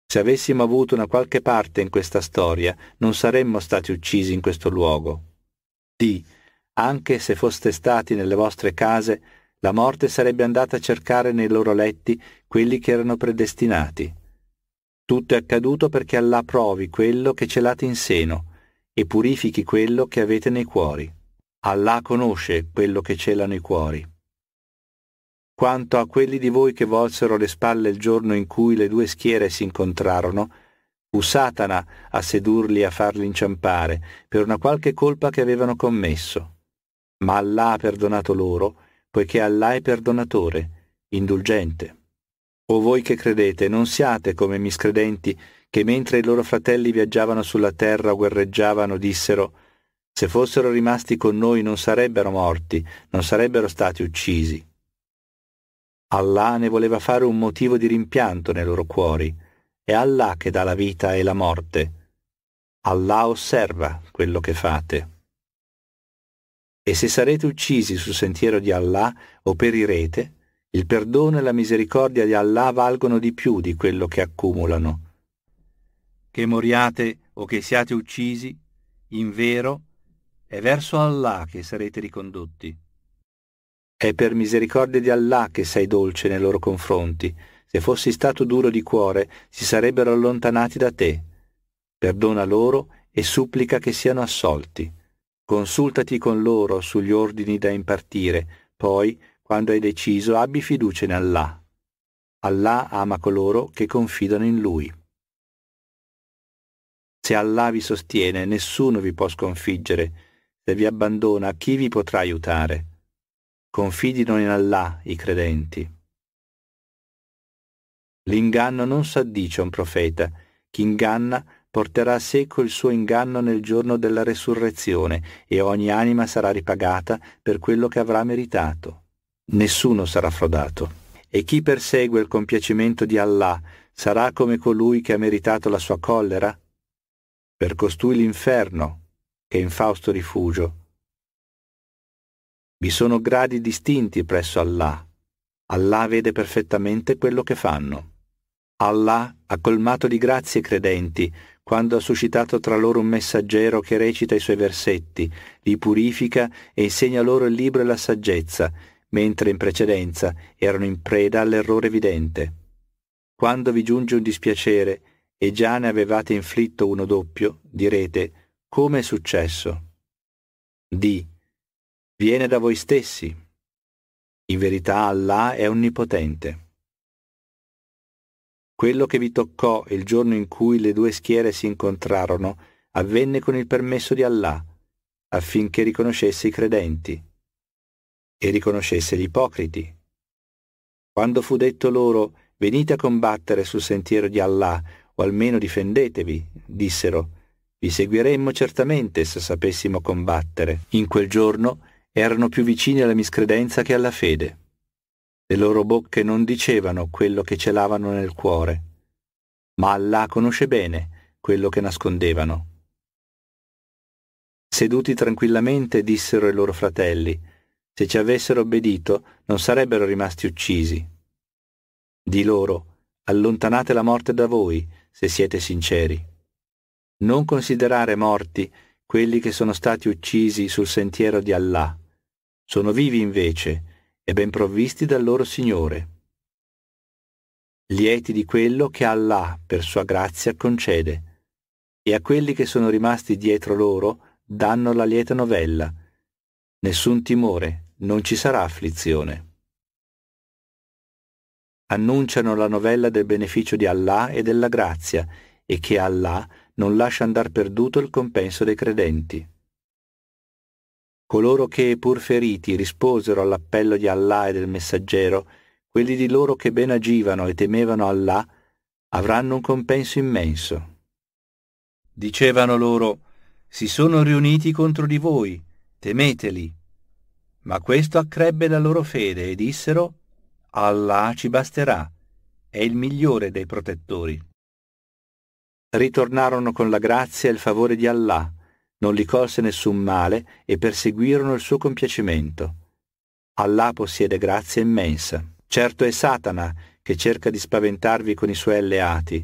Se avessimo avuto una qualche parte in questa storia, non saremmo stati uccisi in questo luogo. Di, anche se foste stati nelle vostre case, la morte sarebbe andata a cercare nei loro letti quelli che erano predestinati. Tutto è accaduto perché Allah provi quello che celate in seno e purifichi quello che avete nei cuori. Allah conosce quello che celano i cuori. Quanto a quelli di voi che volsero le spalle il giorno in cui le due schiere si incontrarono, fu Satana a sedurli e a farli inciampare per una qualche colpa che avevano commesso. Ma Allah ha perdonato loro, poiché Allah è perdonatore, indulgente. O voi che credete, non siate come miscredenti, che mentre i loro fratelli viaggiavano sulla terra o guerreggiavano, dissero, se fossero rimasti con noi non sarebbero morti, non sarebbero stati uccisi. Allah ne voleva fare un motivo di rimpianto nei loro cuori. È Allah che dà la vita e la morte. Allah osserva quello che fate. E se sarete uccisi sul sentiero di Allah o perirete, il perdono e la misericordia di Allah valgono di più di quello che accumulano. Che moriate o che siate uccisi, in vero, è verso Allah che sarete ricondotti. È per misericordia di Allah che sei dolce nei loro confronti. Se fossi stato duro di cuore, si sarebbero allontanati da te. Perdona loro e supplica che siano assolti. Consultati con loro sugli ordini da impartire, poi quando hai deciso, abbi fiducia in Allah. Allah ama coloro che confidano in Lui. Se Allah vi sostiene, nessuno vi può sconfiggere. Se vi abbandona, chi vi potrà aiutare? Confidino in Allah i credenti. L'inganno non s'addice a un profeta. Chi inganna porterà a secco il suo inganno nel giorno della resurrezione e ogni anima sarà ripagata per quello che avrà meritato nessuno sarà frodato. E chi persegue il compiacimento di Allah sarà come colui che ha meritato la sua collera? Per costui l'inferno, che è infausto rifugio. Vi sono gradi distinti presso Allah. Allah vede perfettamente quello che fanno. Allah ha colmato di grazie i credenti quando ha suscitato tra loro un messaggero che recita i suoi versetti, li purifica e insegna loro il libro e la saggezza mentre in precedenza erano in preda all'errore evidente. Quando vi giunge un dispiacere e già ne avevate inflitto uno doppio, direte come è successo. D. Viene da voi stessi. In verità Allah è onnipotente. Quello che vi toccò il giorno in cui le due schiere si incontrarono avvenne con il permesso di Allah, affinché riconoscesse i credenti e riconoscesse gli ipocriti. Quando fu detto loro venite a combattere sul sentiero di Allah, o almeno difendetevi, dissero, vi seguiremmo certamente se sapessimo combattere. In quel giorno erano più vicini alla miscredenza che alla fede. Le loro bocche non dicevano quello che celavano nel cuore, ma Allah conosce bene quello che nascondevano. Seduti tranquillamente dissero ai loro fratelli, se ci avessero obbedito, non sarebbero rimasti uccisi. Di loro, allontanate la morte da voi, se siete sinceri. Non considerare morti quelli che sono stati uccisi sul sentiero di Allah. Sono vivi invece e ben provvisti dal loro Signore. Lieti di quello che Allah per sua grazia concede, e a quelli che sono rimasti dietro loro danno la lieta novella. Nessun timore non ci sarà afflizione. Annunciano la novella del beneficio di Allah e della grazia e che Allah non lascia andar perduto il compenso dei credenti. Coloro che, pur feriti, risposero all'appello di Allah e del messaggero, quelli di loro che ben agivano e temevano Allah, avranno un compenso immenso. Dicevano loro, si sono riuniti contro di voi, temeteli, ma questo accrebbe la loro fede e dissero, Allah ci basterà, è il migliore dei protettori. Ritornarono con la grazia e il favore di Allah, non li colse nessun male e perseguirono il suo compiacimento. Allah possiede grazia immensa. Certo è Satana che cerca di spaventarvi con i suoi alleati.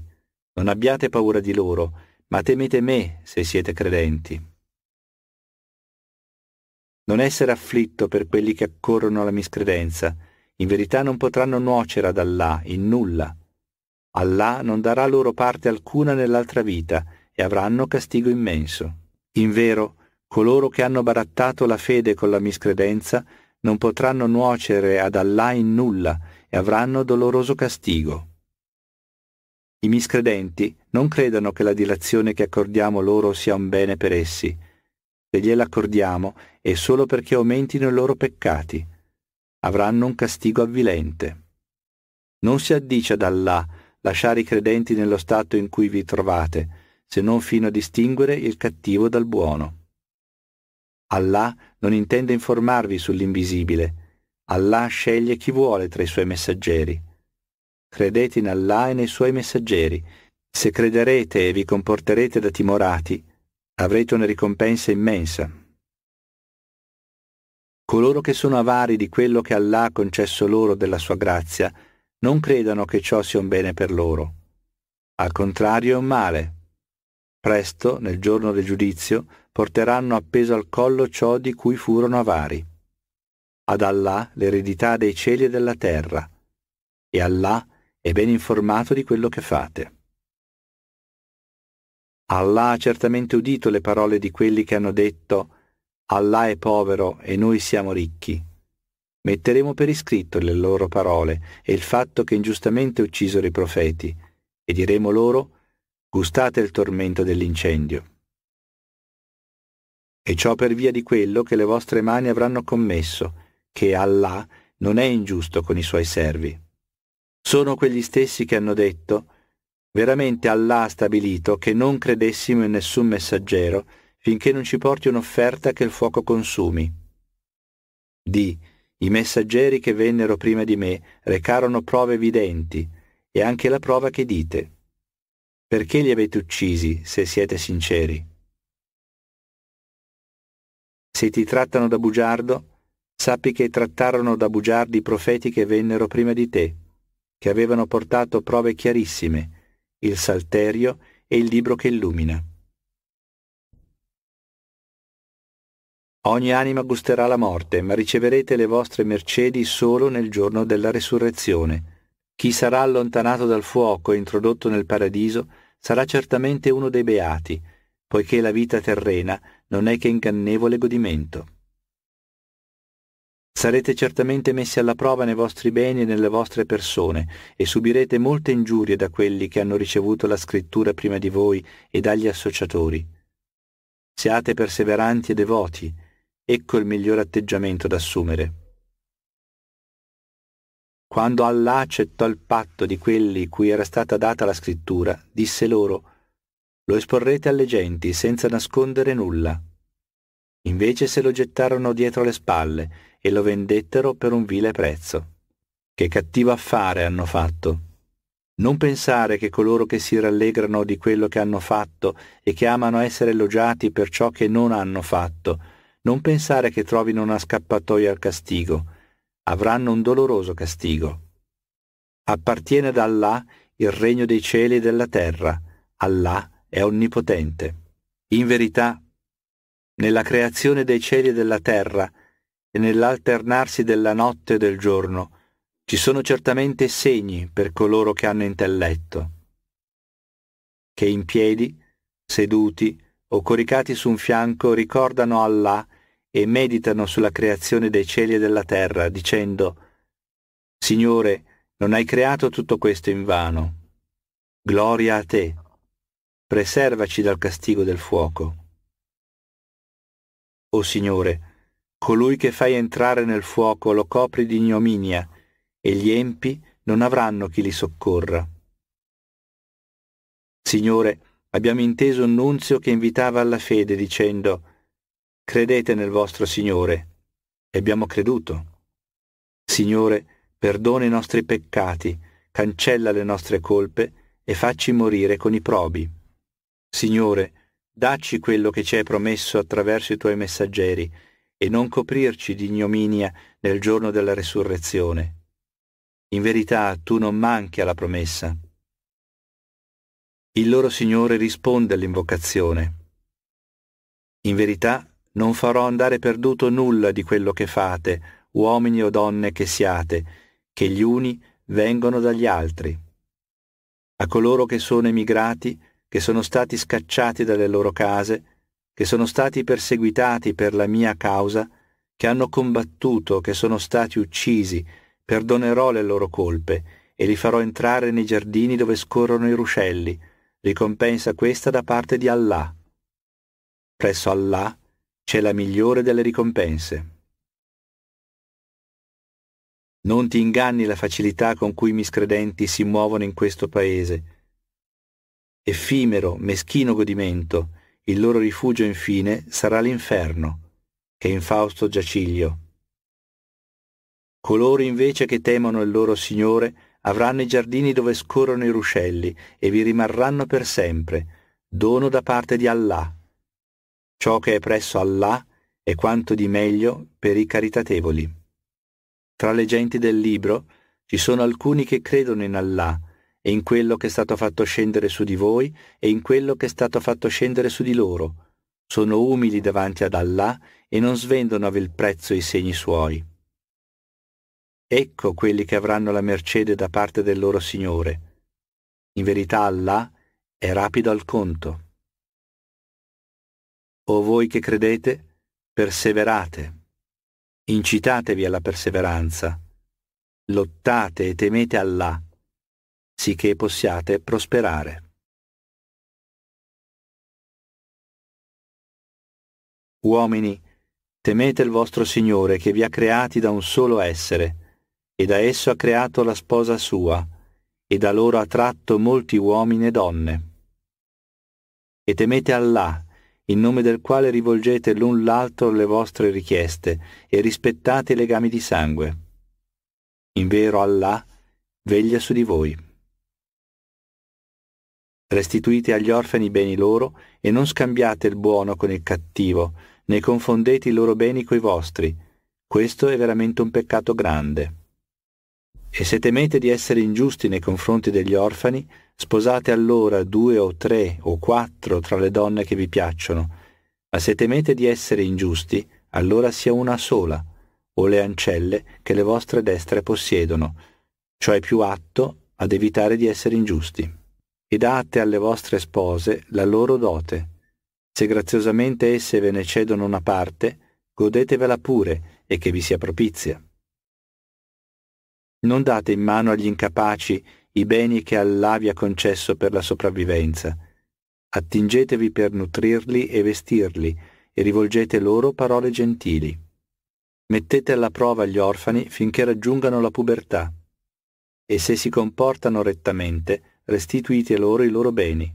Non abbiate paura di loro, ma temete me se siete credenti. Non essere afflitto per quelli che accorrono alla miscredenza. In verità non potranno nuocere ad Allah in nulla. Allah non darà loro parte alcuna nell'altra vita e avranno castigo immenso. In vero, coloro che hanno barattato la fede con la miscredenza non potranno nuocere ad Allah in nulla e avranno doloroso castigo. I miscredenti non credono che la dilazione che accordiamo loro sia un bene per essi, se gliela è solo perché aumentino i loro peccati. Avranno un castigo avvilente. Non si addice ad Allah lasciare i credenti nello stato in cui vi trovate, se non fino a distinguere il cattivo dal buono. Allah non intende informarvi sull'invisibile. Allah sceglie chi vuole tra i suoi messaggeri. Credete in Allah e nei suoi messaggeri. Se crederete e vi comporterete da timorati, avrete una ricompensa immensa. Coloro che sono avari di quello che Allah ha concesso loro della sua grazia, non credano che ciò sia un bene per loro. Al contrario è un male. Presto, nel giorno del giudizio, porteranno appeso al collo ciò di cui furono avari. Ad Allah l'eredità dei cieli e della terra, e Allah è ben informato di quello che fate. Allah ha certamente udito le parole di quelli che hanno detto Allah è povero e noi siamo ricchi. Metteremo per iscritto le loro parole e il fatto che ingiustamente uccisero i profeti e diremo loro gustate il tormento dell'incendio. E ciò per via di quello che le vostre mani avranno commesso, che Allah non è ingiusto con i suoi servi. Sono quegli stessi che hanno detto Veramente Allah ha stabilito che non credessimo in nessun messaggero finché non ci porti un'offerta che il fuoco consumi. Di, i messaggeri che vennero prima di me recarono prove evidenti, e anche la prova che dite. Perché li avete uccisi, se siete sinceri? Se ti trattano da bugiardo, sappi che trattarono da bugiardi i profeti che vennero prima di te, che avevano portato prove chiarissime, il Salterio e il libro che illumina. Ogni anima gusterà la morte, ma riceverete le vostre mercedi solo nel giorno della resurrezione. Chi sarà allontanato dal fuoco e introdotto nel paradiso sarà certamente uno dei beati, poiché la vita terrena non è che ingannevole godimento. Sarete certamente messi alla prova nei vostri beni e nelle vostre persone, e subirete molte ingiurie da quelli che hanno ricevuto la scrittura prima di voi e dagli associatori. Siate perseveranti e devoti, ecco il miglior atteggiamento da assumere. Quando Allah accettò il patto di quelli cui era stata data la scrittura, disse loro, lo esporrete alle genti senza nascondere nulla. Invece se lo gettarono dietro le spalle e lo vendettero per un vile prezzo. Che cattivo affare hanno fatto. Non pensare che coloro che si rallegrano di quello che hanno fatto e che amano essere elogiati per ciò che non hanno fatto, non pensare che trovino una scappatoia al castigo, avranno un doloroso castigo. Appartiene ad Allah il regno dei cieli e della terra, Allah è onnipotente. In verità, nella creazione dei cieli e della terra e nell'alternarsi della notte e del giorno, ci sono certamente segni per coloro che hanno intelletto, che in piedi, seduti o coricati su un fianco ricordano Allah e meditano sulla creazione dei cieli e della terra, dicendo, Signore, non hai creato tutto questo in vano. Gloria a te. Preservaci dal castigo del fuoco. O Signore, Colui che fai entrare nel fuoco lo copri di ignominia, e gli empi non avranno chi li soccorra. Signore, abbiamo inteso un nunzio che invitava alla fede dicendo, Credete nel vostro Signore, e abbiamo creduto. Signore, perdona i nostri peccati, cancella le nostre colpe e facci morire con i probi. Signore, dacci quello che ci hai promesso attraverso i tuoi messaggeri, e non coprirci di ignominia nel giorno della resurrezione. In verità tu non manchi alla promessa. Il loro Signore risponde all'invocazione. In verità non farò andare perduto nulla di quello che fate, uomini o donne che siate, che gli uni vengono dagli altri. A coloro che sono emigrati, che sono stati scacciati dalle loro case, che sono stati perseguitati per la mia causa, che hanno combattuto, che sono stati uccisi, perdonerò le loro colpe e li farò entrare nei giardini dove scorrono i ruscelli, ricompensa questa da parte di Allah. Presso Allah c'è la migliore delle ricompense. Non ti inganni la facilità con cui i miscredenti si muovono in questo paese. Effimero, meschino godimento, il loro rifugio infine sarà l'inferno, che in Fausto Giaciglio. Coloro invece che temono il loro Signore avranno i giardini dove scorrono i ruscelli e vi rimarranno per sempre, dono da parte di Allah. Ciò che è presso Allah è quanto di meglio per i caritatevoli. Tra le genti del libro ci sono alcuni che credono in Allah, e in quello che è stato fatto scendere su di voi e in quello che è stato fatto scendere su di loro. Sono umili davanti ad Allah e non svendono a vil prezzo i segni suoi. Ecco quelli che avranno la mercede da parte del loro Signore. In verità Allah è rapido al conto. O voi che credete, perseverate, incitatevi alla perseveranza, lottate e temete Allah sicché possiate prosperare. Uomini, temete il vostro Signore che vi ha creati da un solo essere, e da esso ha creato la sposa sua, e da loro ha tratto molti uomini e donne. E temete Allah, in nome del quale rivolgete l'un l'altro le vostre richieste, e rispettate i legami di sangue. In vero Allah veglia su di voi restituite agli orfani i beni loro, e non scambiate il buono con il cattivo, né confondete i loro beni coi vostri. Questo è veramente un peccato grande. E se temete di essere ingiusti nei confronti degli orfani, sposate allora due o tre o quattro tra le donne che vi piacciono, ma se temete di essere ingiusti, allora sia una sola, o le ancelle che le vostre destre possiedono, cioè più atto ad evitare di essere ingiusti e date alle vostre spose la loro dote. Se graziosamente esse ve ne cedono una parte, godetevela pure e che vi sia propizia. Non date in mano agli incapaci i beni che Allah vi ha concesso per la sopravvivenza. Attingetevi per nutrirli e vestirli, e rivolgete loro parole gentili. Mettete alla prova gli orfani finché raggiungano la pubertà. E se si comportano rettamente, restituite loro i loro beni.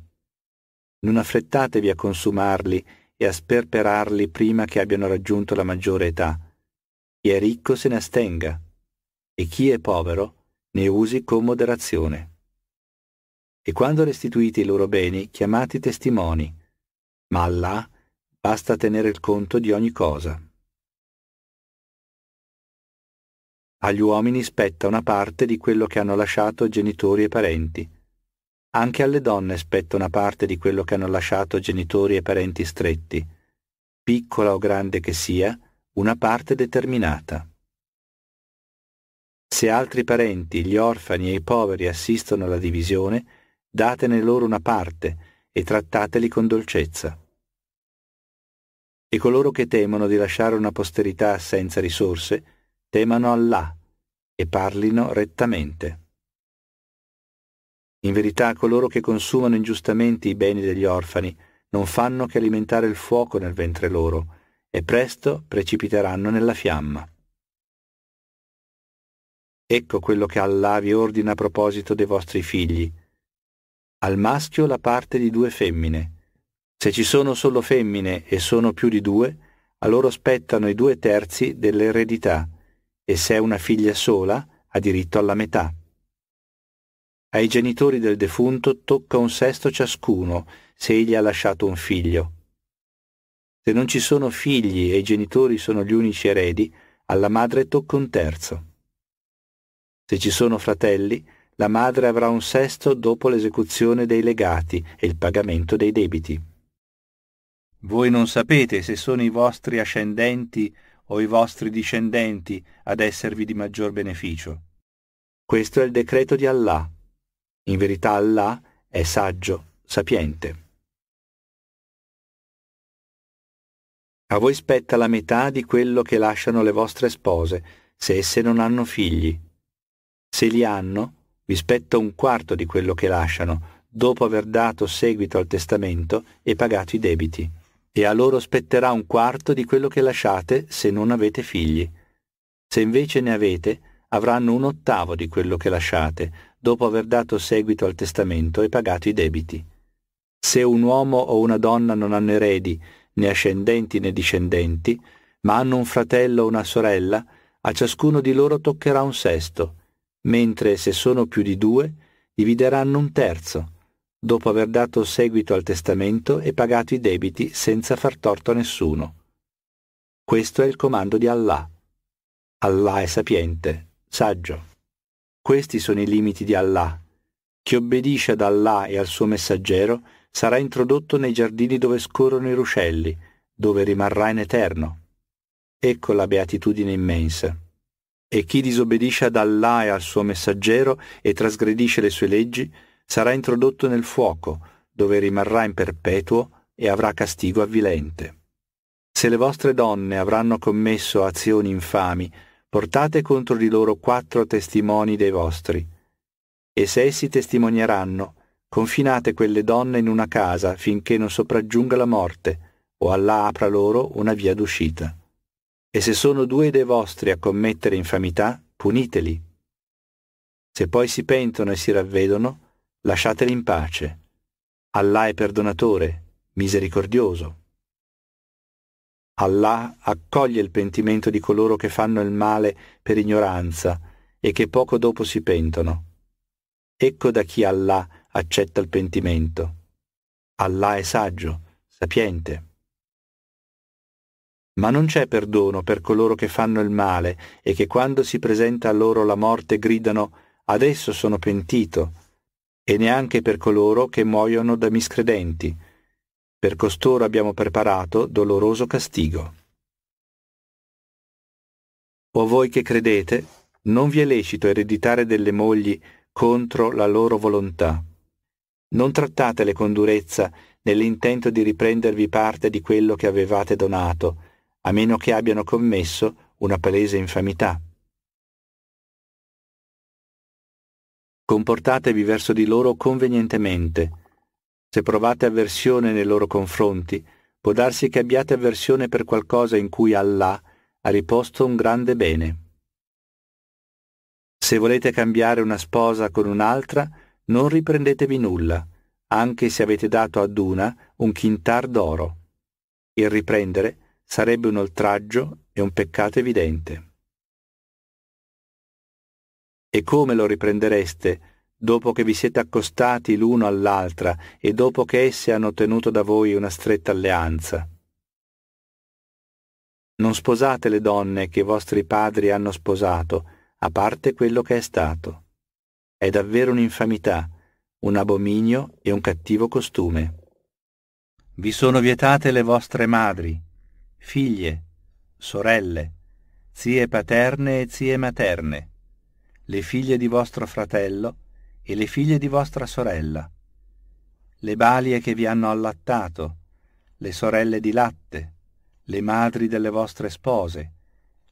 Non affrettatevi a consumarli e a sperperarli prima che abbiano raggiunto la maggiore età. Chi è ricco se ne astenga, e chi è povero ne usi con moderazione. E quando restituite i loro beni, chiamate testimoni, ma Allah basta tenere il conto di ogni cosa. Agli uomini spetta una parte di quello che hanno lasciato genitori e parenti, anche alle donne spetta una parte di quello che hanno lasciato genitori e parenti stretti, piccola o grande che sia, una parte determinata. Se altri parenti, gli orfani e i poveri assistono alla divisione, datene loro una parte e trattateli con dolcezza. E coloro che temono di lasciare una posterità senza risorse, temano Allah e parlino rettamente. In verità coloro che consumano ingiustamente i beni degli orfani non fanno che alimentare il fuoco nel ventre loro, e presto precipiteranno nella fiamma. Ecco quello che Allah vi ordina a proposito dei vostri figli. Al maschio la parte di due femmine. Se ci sono solo femmine e sono più di due, a loro spettano i due terzi dell'eredità, e se è una figlia sola, ha diritto alla metà. Ai genitori del defunto tocca un sesto ciascuno se egli ha lasciato un figlio. Se non ci sono figli e i genitori sono gli unici eredi, alla madre tocca un terzo. Se ci sono fratelli, la madre avrà un sesto dopo l'esecuzione dei legati e il pagamento dei debiti. Voi non sapete se sono i vostri ascendenti o i vostri discendenti ad esservi di maggior beneficio. Questo è il decreto di Allah. In verità Allah è saggio, sapiente. A voi spetta la metà di quello che lasciano le vostre spose, se esse non hanno figli. Se li hanno, vi spetta un quarto di quello che lasciano, dopo aver dato seguito al testamento e pagato i debiti. E a loro spetterà un quarto di quello che lasciate se non avete figli. Se invece ne avete, avranno un ottavo di quello che lasciate, dopo aver dato seguito al testamento e pagato i debiti. Se un uomo o una donna non hanno eredi, né ascendenti né discendenti, ma hanno un fratello o una sorella, a ciascuno di loro toccherà un sesto, mentre se sono più di due, divideranno un terzo, dopo aver dato seguito al testamento e pagato i debiti senza far torto a nessuno. Questo è il comando di Allah. Allah è sapiente, saggio. Questi sono i limiti di Allah. Chi obbedisce ad Allah e al suo messaggero sarà introdotto nei giardini dove scorrono i ruscelli, dove rimarrà in eterno. Ecco la beatitudine immensa. E chi disobbedisce ad Allah e al suo messaggero e trasgredisce le sue leggi, sarà introdotto nel fuoco, dove rimarrà in perpetuo e avrà castigo avvilente. Se le vostre donne avranno commesso azioni infami, portate contro di loro quattro testimoni dei vostri. E se essi testimonieranno, confinate quelle donne in una casa finché non sopraggiunga la morte, o Allah apra loro una via d'uscita. E se sono due dei vostri a commettere infamità, puniteli. Se poi si pentono e si ravvedono, lasciateli in pace. Allah è perdonatore, misericordioso. Allah accoglie il pentimento di coloro che fanno il male per ignoranza e che poco dopo si pentono. Ecco da chi Allah accetta il pentimento. Allah è saggio, sapiente. Ma non c'è perdono per coloro che fanno il male e che quando si presenta a loro la morte gridano adesso sono pentito, e neanche per coloro che muoiono da miscredenti, per costoro abbiamo preparato doloroso castigo. O voi che credete, non vi è lecito ereditare delle mogli contro la loro volontà. Non trattatele con durezza nell'intento di riprendervi parte di quello che avevate donato, a meno che abbiano commesso una palese infamità. Comportatevi verso di loro convenientemente, se provate avversione nei loro confronti, può darsi che abbiate avversione per qualcosa in cui Allah ha riposto un grande bene. Se volete cambiare una sposa con un'altra, non riprendetevi nulla, anche se avete dato ad una un chintar d'oro. Il riprendere sarebbe un oltraggio e un peccato evidente. E come lo riprendereste dopo che vi siete accostati l'uno all'altra e dopo che esse hanno ottenuto da voi una stretta alleanza. Non sposate le donne che i vostri padri hanno sposato, a parte quello che è stato. È davvero un'infamità, un abominio e un cattivo costume. Vi sono vietate le vostre madri, figlie, sorelle, zie paterne e zie materne, le figlie di vostro fratello, e le figlie di vostra sorella, le balie che vi hanno allattato, le sorelle di latte, le madri delle vostre spose,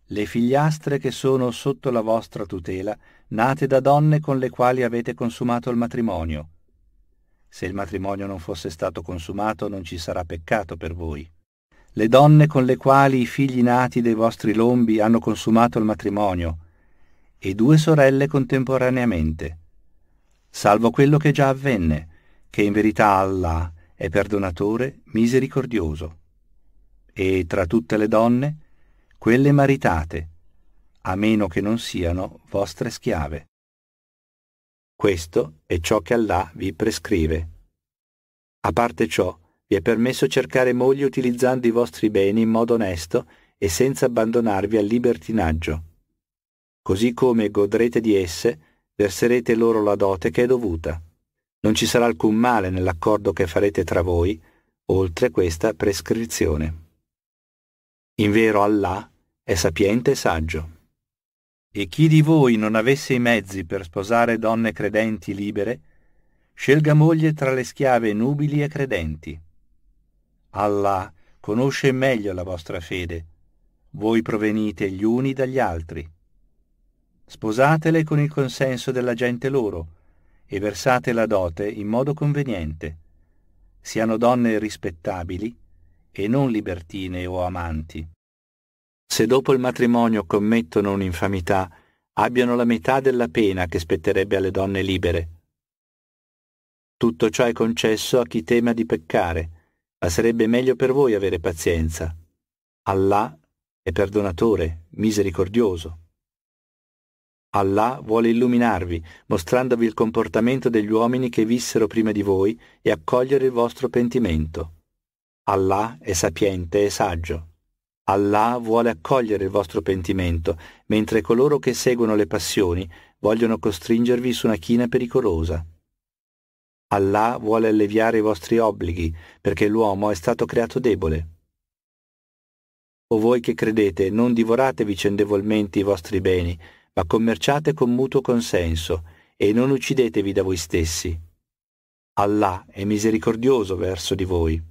le figliastre che sono sotto la vostra tutela, nate da donne con le quali avete consumato il matrimonio. Se il matrimonio non fosse stato consumato non ci sarà peccato per voi. Le donne con le quali i figli nati dei vostri lombi hanno consumato il matrimonio, e due sorelle contemporaneamente, salvo quello che già avvenne, che in verità Allah è perdonatore misericordioso. E tra tutte le donne, quelle maritate, a meno che non siano vostre schiave. Questo è ciò che Allah vi prescrive. A parte ciò, vi è permesso cercare moglie utilizzando i vostri beni in modo onesto e senza abbandonarvi al libertinaggio. Così come godrete di esse, verserete loro la dote che è dovuta. Non ci sarà alcun male nell'accordo che farete tra voi, oltre questa prescrizione. Invero Allah è sapiente e saggio. E chi di voi non avesse i mezzi per sposare donne credenti libere, scelga moglie tra le schiave nubili e credenti. Allah conosce meglio la vostra fede. Voi provenite gli uni dagli altri sposatele con il consenso della gente loro, e versate la dote in modo conveniente. Siano donne rispettabili e non libertine o amanti. Se dopo il matrimonio commettono un'infamità, abbiano la metà della pena che spetterebbe alle donne libere. Tutto ciò è concesso a chi tema di peccare, ma sarebbe meglio per voi avere pazienza. Allah è perdonatore, misericordioso. Allah vuole illuminarvi, mostrandovi il comportamento degli uomini che vissero prima di voi e accogliere il vostro pentimento. Allah è sapiente e saggio. Allah vuole accogliere il vostro pentimento, mentre coloro che seguono le passioni vogliono costringervi su una china pericolosa. Allah vuole alleviare i vostri obblighi, perché l'uomo è stato creato debole. O voi che credete, non divorate vicendevolmente i vostri beni, ma commerciate con mutuo consenso e non uccidetevi da voi stessi. Allah è misericordioso verso di voi.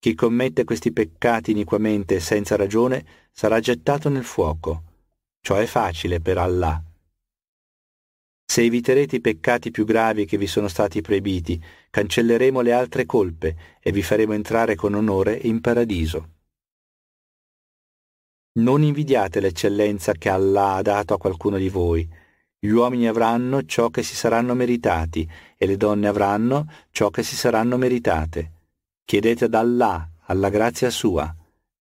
Chi commette questi peccati iniquamente e senza ragione sarà gettato nel fuoco. Ciò è facile per Allah. Se eviterete i peccati più gravi che vi sono stati proibiti, cancelleremo le altre colpe e vi faremo entrare con onore in paradiso. Non invidiate l'eccellenza che Allah ha dato a qualcuno di voi. Gli uomini avranno ciò che si saranno meritati e le donne avranno ciò che si saranno meritate. Chiedete ad Allah, alla grazia sua.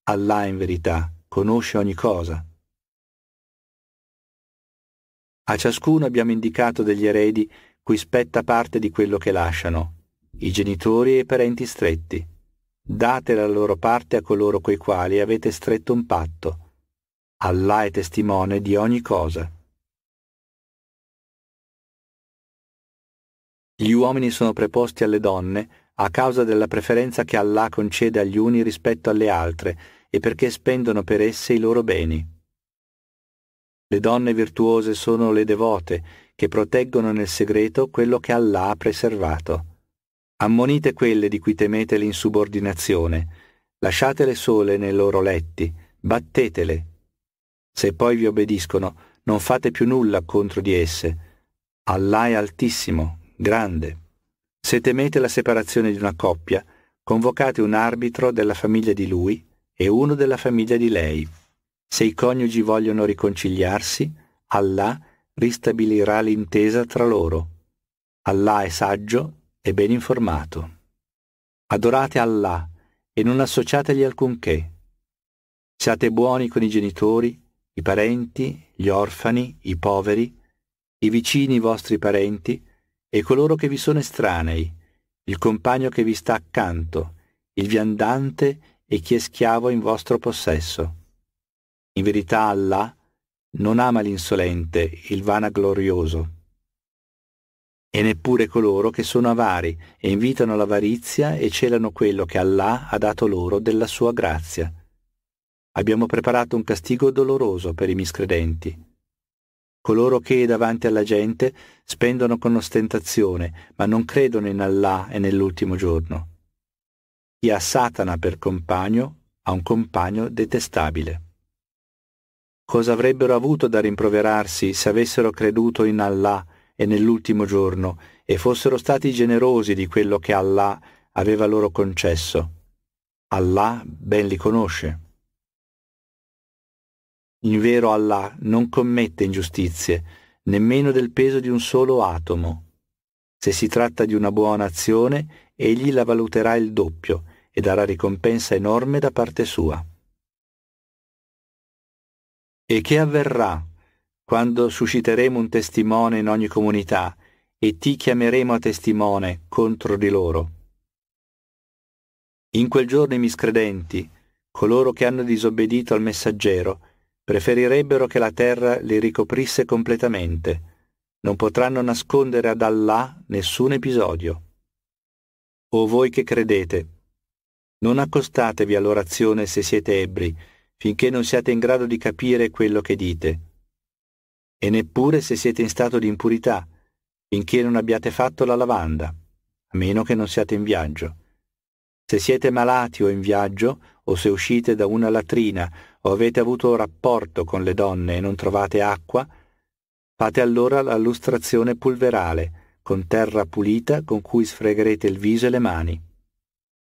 Allah in verità conosce ogni cosa. A ciascuno abbiamo indicato degli eredi cui spetta parte di quello che lasciano, i genitori e i parenti stretti date la loro parte a coloro coi quali avete stretto un patto. Allah è testimone di ogni cosa. Gli uomini sono preposti alle donne a causa della preferenza che Allah concede agli uni rispetto alle altre e perché spendono per esse i loro beni. Le donne virtuose sono le devote che proteggono nel segreto quello che Allah ha preservato. Ammonite quelle di cui temete l'insubordinazione, lasciatele sole nei loro letti, battetele. Se poi vi obbediscono, non fate più nulla contro di esse. Allah è altissimo, grande. Se temete la separazione di una coppia, convocate un arbitro della famiglia di lui e uno della famiglia di lei. Se i coniugi vogliono riconciliarsi, Allah ristabilirà l'intesa tra loro. Allah è saggio e ben informato. Adorate Allah e non associategli alcunché. Siate buoni con i genitori, i parenti, gli orfani, i poveri, i vicini i vostri parenti e coloro che vi sono estranei, il compagno che vi sta accanto, il viandante e chi è schiavo in vostro possesso. In verità Allah non ama l'insolente, il vanaglorioso e neppure coloro che sono avari e invitano l'avarizia e celano quello che Allah ha dato loro della sua grazia. Abbiamo preparato un castigo doloroso per i miscredenti. Coloro che davanti alla gente spendono con ostentazione, ma non credono in Allah e nell'ultimo giorno. Chi ha Satana per compagno ha un compagno detestabile. Cosa avrebbero avuto da rimproverarsi se avessero creduto in Allah e nell'ultimo giorno e fossero stati generosi di quello che Allah aveva loro concesso. Allah ben li conosce. In vero Allah non commette ingiustizie, nemmeno del peso di un solo atomo. Se si tratta di una buona azione, egli la valuterà il doppio e darà ricompensa enorme da parte sua. E che avverrà quando susciteremo un testimone in ogni comunità e ti chiameremo a testimone contro di loro. In quel giorno i miscredenti, coloro che hanno disobbedito al messaggero, preferirebbero che la terra li ricoprisse completamente. Non potranno nascondere ad Allah nessun episodio. O voi che credete, non accostatevi all'orazione se siete ebri, finché non siate in grado di capire quello che dite e neppure se siete in stato di impurità, finché non abbiate fatto la lavanda, a meno che non siate in viaggio. Se siete malati o in viaggio, o se uscite da una latrina, o avete avuto rapporto con le donne e non trovate acqua, fate allora la lustrazione pulverale, con terra pulita con cui sfregherete il viso e le mani.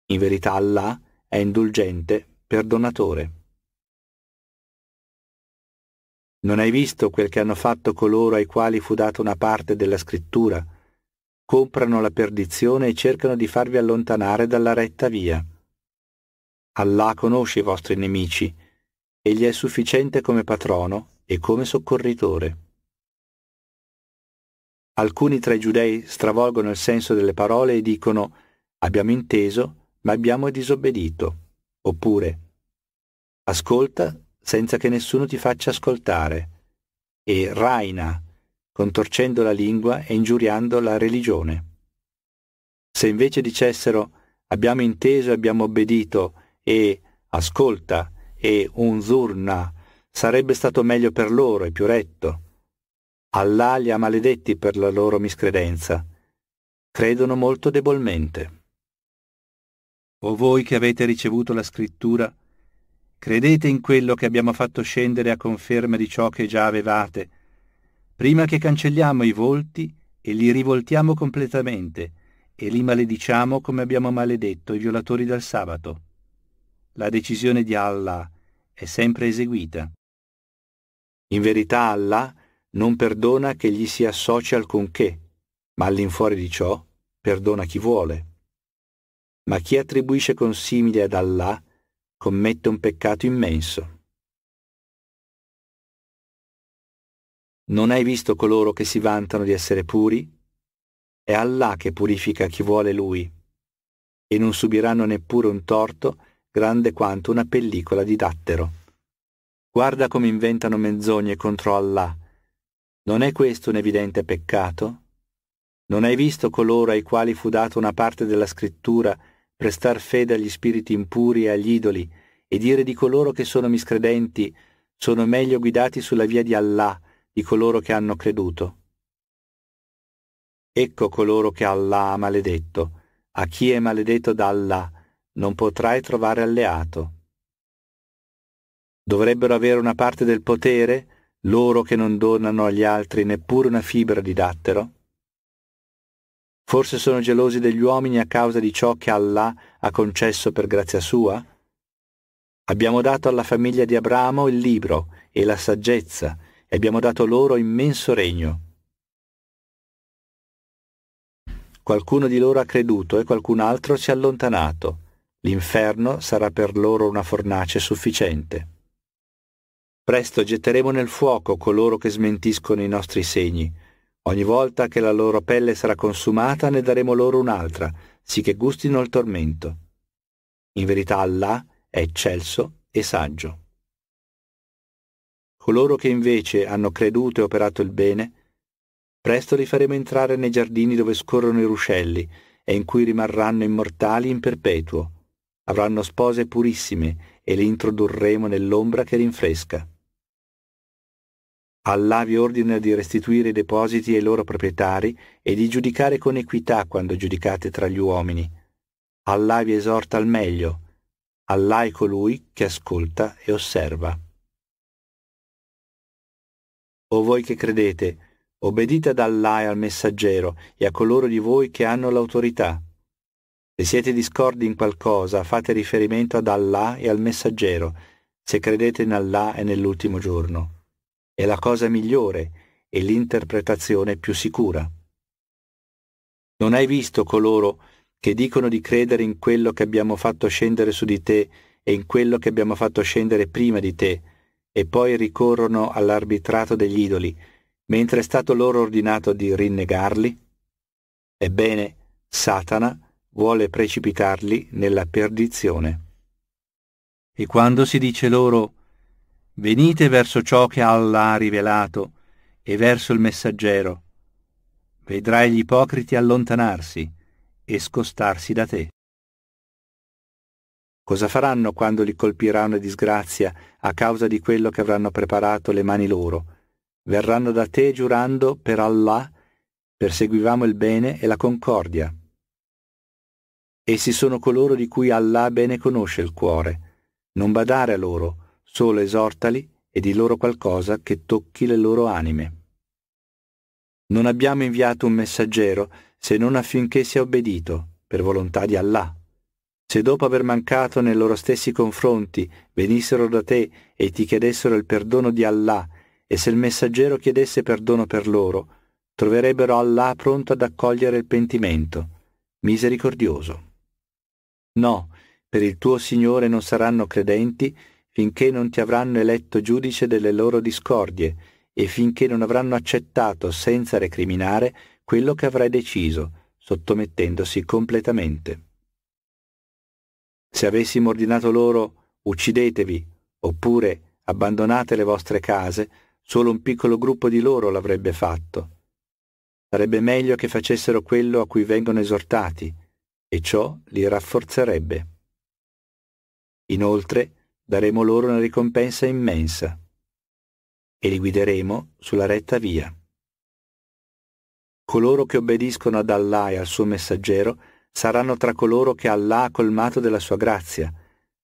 In verità Allah è indulgente, perdonatore. Non hai visto quel che hanno fatto coloro ai quali fu data una parte della scrittura? Comprano la perdizione e cercano di farvi allontanare dalla retta via. Allah conosce i vostri nemici, egli è sufficiente come patrono e come soccorritore. Alcuni tra i giudei stravolgono il senso delle parole e dicono abbiamo inteso, ma abbiamo disobbedito, oppure ascolta senza che nessuno ti faccia ascoltare, e raina, contorcendo la lingua e ingiuriando la religione. Se invece dicessero abbiamo inteso e abbiamo obbedito e ascolta e unzurna, sarebbe stato meglio per loro e più retto. Allah li ha maledetti per la loro miscredenza. Credono molto debolmente. O voi che avete ricevuto la scrittura, Credete in quello che abbiamo fatto scendere a conferma di ciò che già avevate, prima che cancelliamo i volti e li rivoltiamo completamente e li malediciamo come abbiamo maledetto i violatori del sabato. La decisione di Allah è sempre eseguita. In verità Allah non perdona che gli si associa alcunché, ma all'infuori di ciò perdona chi vuole. Ma chi attribuisce consimile ad Allah commette un peccato immenso. Non hai visto coloro che si vantano di essere puri? È Allah che purifica chi vuole lui, e non subiranno neppure un torto grande quanto una pellicola di dattero. Guarda come inventano menzogne contro Allah. Non è questo un evidente peccato? Non hai visto coloro ai quali fu data una parte della scrittura prestar fede agli spiriti impuri e agli idoli, e dire di coloro che sono miscredenti, sono meglio guidati sulla via di Allah di coloro che hanno creduto. Ecco coloro che Allah ha maledetto, a chi è maledetto da Allah non potrai trovare alleato. Dovrebbero avere una parte del potere loro che non donano agli altri neppure una fibra di dattero? Forse sono gelosi degli uomini a causa di ciò che Allah ha concesso per grazia sua? Abbiamo dato alla famiglia di Abramo il libro e la saggezza e abbiamo dato loro immenso regno. Qualcuno di loro ha creduto e qualcun altro si è allontanato. L'inferno sarà per loro una fornace sufficiente. Presto getteremo nel fuoco coloro che smentiscono i nostri segni Ogni volta che la loro pelle sarà consumata ne daremo loro un'altra, sì che gustino il tormento. In verità Allah è eccelso e saggio. Coloro che invece hanno creduto e operato il bene, presto li faremo entrare nei giardini dove scorrono i ruscelli e in cui rimarranno immortali in perpetuo. Avranno spose purissime e li introdurremo nell'ombra che rinfresca. Allavi ordina di restituire i depositi ai loro proprietari e di giudicare con equità quando giudicate tra gli uomini. Allah vi esorta al meglio. Allah è colui che ascolta e osserva. O voi che credete, obbedite ad Allah e al messaggero e a coloro di voi che hanno l'autorità. Se siete discordi in qualcosa, fate riferimento ad Allah e al messaggero, se credete in Allah e nell'ultimo giorno è la cosa migliore e l'interpretazione più sicura. Non hai visto coloro che dicono di credere in quello che abbiamo fatto scendere su di te e in quello che abbiamo fatto scendere prima di te, e poi ricorrono all'arbitrato degli idoli, mentre è stato loro ordinato di rinnegarli? Ebbene, Satana vuole precipitarli nella perdizione. E quando si dice loro Venite verso ciò che Allah ha rivelato e verso il messaggero. Vedrai gli ipocriti allontanarsi e scostarsi da te. Cosa faranno quando li colpirà una disgrazia a causa di quello che avranno preparato le mani loro? Verranno da te giurando per Allah, perseguivamo il bene e la concordia. Essi sono coloro di cui Allah bene conosce il cuore. Non badare a loro, solo esortali e di loro qualcosa che tocchi le loro anime. Non abbiamo inviato un messaggero se non affinché sia obbedito, per volontà di Allah. Se dopo aver mancato nei loro stessi confronti venissero da te e ti chiedessero il perdono di Allah, e se il messaggero chiedesse perdono per loro, troverebbero Allah pronto ad accogliere il pentimento, misericordioso. No, per il tuo Signore non saranno credenti finché non ti avranno eletto giudice delle loro discordie e finché non avranno accettato senza recriminare quello che avrai deciso, sottomettendosi completamente. Se avessimo ordinato loro uccidetevi oppure abbandonate le vostre case, solo un piccolo gruppo di loro l'avrebbe fatto. Sarebbe meglio che facessero quello a cui vengono esortati, e ciò li rafforzerebbe. Inoltre, daremo loro una ricompensa immensa e li guideremo sulla retta via. Coloro che obbediscono ad Allah e al suo messaggero saranno tra coloro che Allah ha colmato della sua grazia,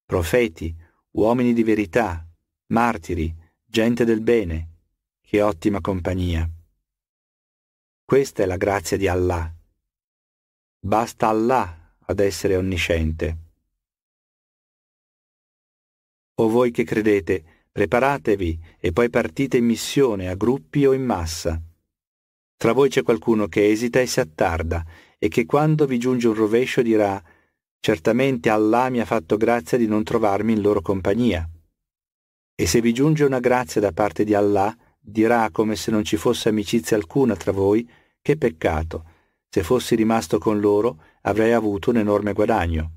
profeti, uomini di verità, martiri, gente del bene. Che ottima compagnia. Questa è la grazia di Allah. Basta Allah ad essere onnisciente. O voi che credete, preparatevi e poi partite in missione a gruppi o in massa. Tra voi c'è qualcuno che esita e si attarda, e che quando vi giunge un rovescio dirà Certamente Allah mi ha fatto grazia di non trovarmi in loro compagnia. E se vi giunge una grazia da parte di Allah, dirà come se non ci fosse amicizia alcuna tra voi, che peccato, se fossi rimasto con loro avrei avuto un enorme guadagno.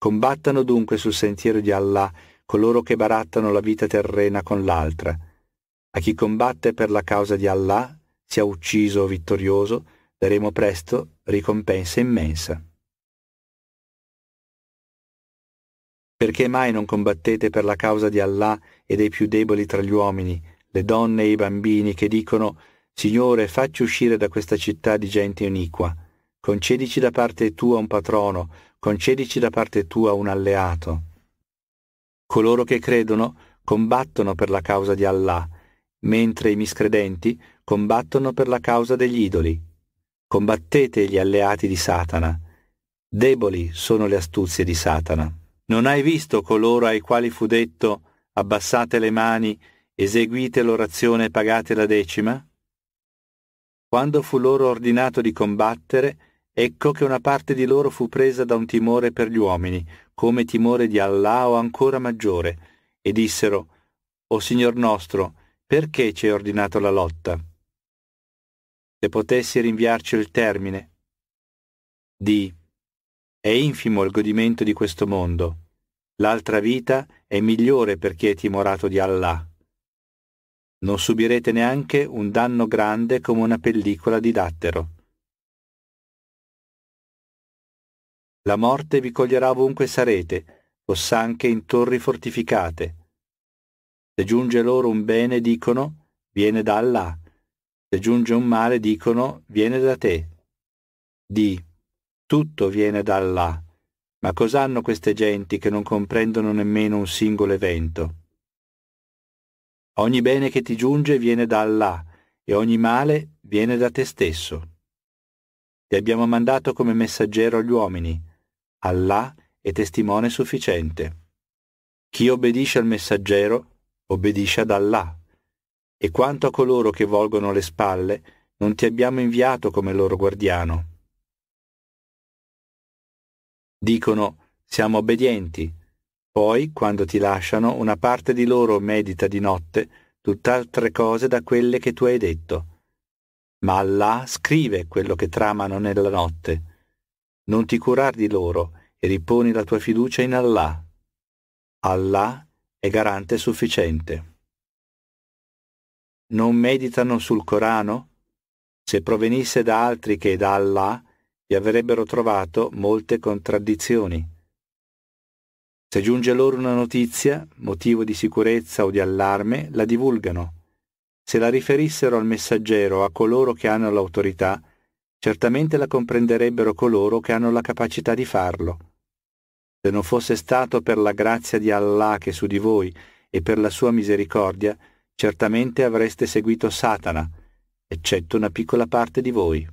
Combattano dunque sul sentiero di Allah coloro che barattano la vita terrena con l'altra. A chi combatte per la causa di Allah, sia ucciso o vittorioso, daremo presto ricompensa immensa. Perché mai non combattete per la causa di Allah e dei più deboli tra gli uomini, le donne e i bambini che dicono Signore, facci uscire da questa città di gente iniqua concedici da parte tua un patrono, concedici da parte tua un alleato. Coloro che credono combattono per la causa di Allah, mentre i miscredenti combattono per la causa degli idoli. Combattete gli alleati di Satana. Deboli sono le astuzie di Satana. Non hai visto coloro ai quali fu detto abbassate le mani, eseguite l'orazione e pagate la decima? Quando fu loro ordinato di combattere, Ecco che una parte di loro fu presa da un timore per gli uomini, come timore di Allah o ancora maggiore, e dissero, O Signor nostro, perché ci hai ordinato la lotta? Se potessi rinviarci il termine. Di, è infimo il godimento di questo mondo. L'altra vita è migliore per chi è timorato di Allah. Non subirete neanche un danno grande come una pellicola di dattero. La morte vi coglierà ovunque sarete, foss'anche in torri fortificate. Se giunge loro un bene, dicono, viene da Allah. Se giunge un male, dicono, viene da te. Di, tutto viene da Allah. Ma cos'hanno queste genti che non comprendono nemmeno un singolo evento? Ogni bene che ti giunge viene da Allah e ogni male viene da te stesso. Ti abbiamo mandato come messaggero agli uomini, Allah è testimone sufficiente. Chi obbedisce al messaggero, obbedisce ad Allah. E quanto a coloro che volgono le spalle, non ti abbiamo inviato come loro guardiano. Dicono, siamo obbedienti. Poi, quando ti lasciano, una parte di loro medita di notte tutt'altre cose da quelle che tu hai detto. Ma Allah scrive quello che tramano nella notte non ti curar di loro e riponi la tua fiducia in Allah. Allah è garante sufficiente. Non meditano sul Corano? Se provenisse da altri che da Allah, vi avrebbero trovato molte contraddizioni. Se giunge loro una notizia, motivo di sicurezza o di allarme, la divulgano. Se la riferissero al messaggero o a coloro che hanno l'autorità, certamente la comprenderebbero coloro che hanno la capacità di farlo. Se non fosse stato per la grazia di Allah che su di voi e per la sua misericordia, certamente avreste seguito Satana, eccetto una piccola parte di voi.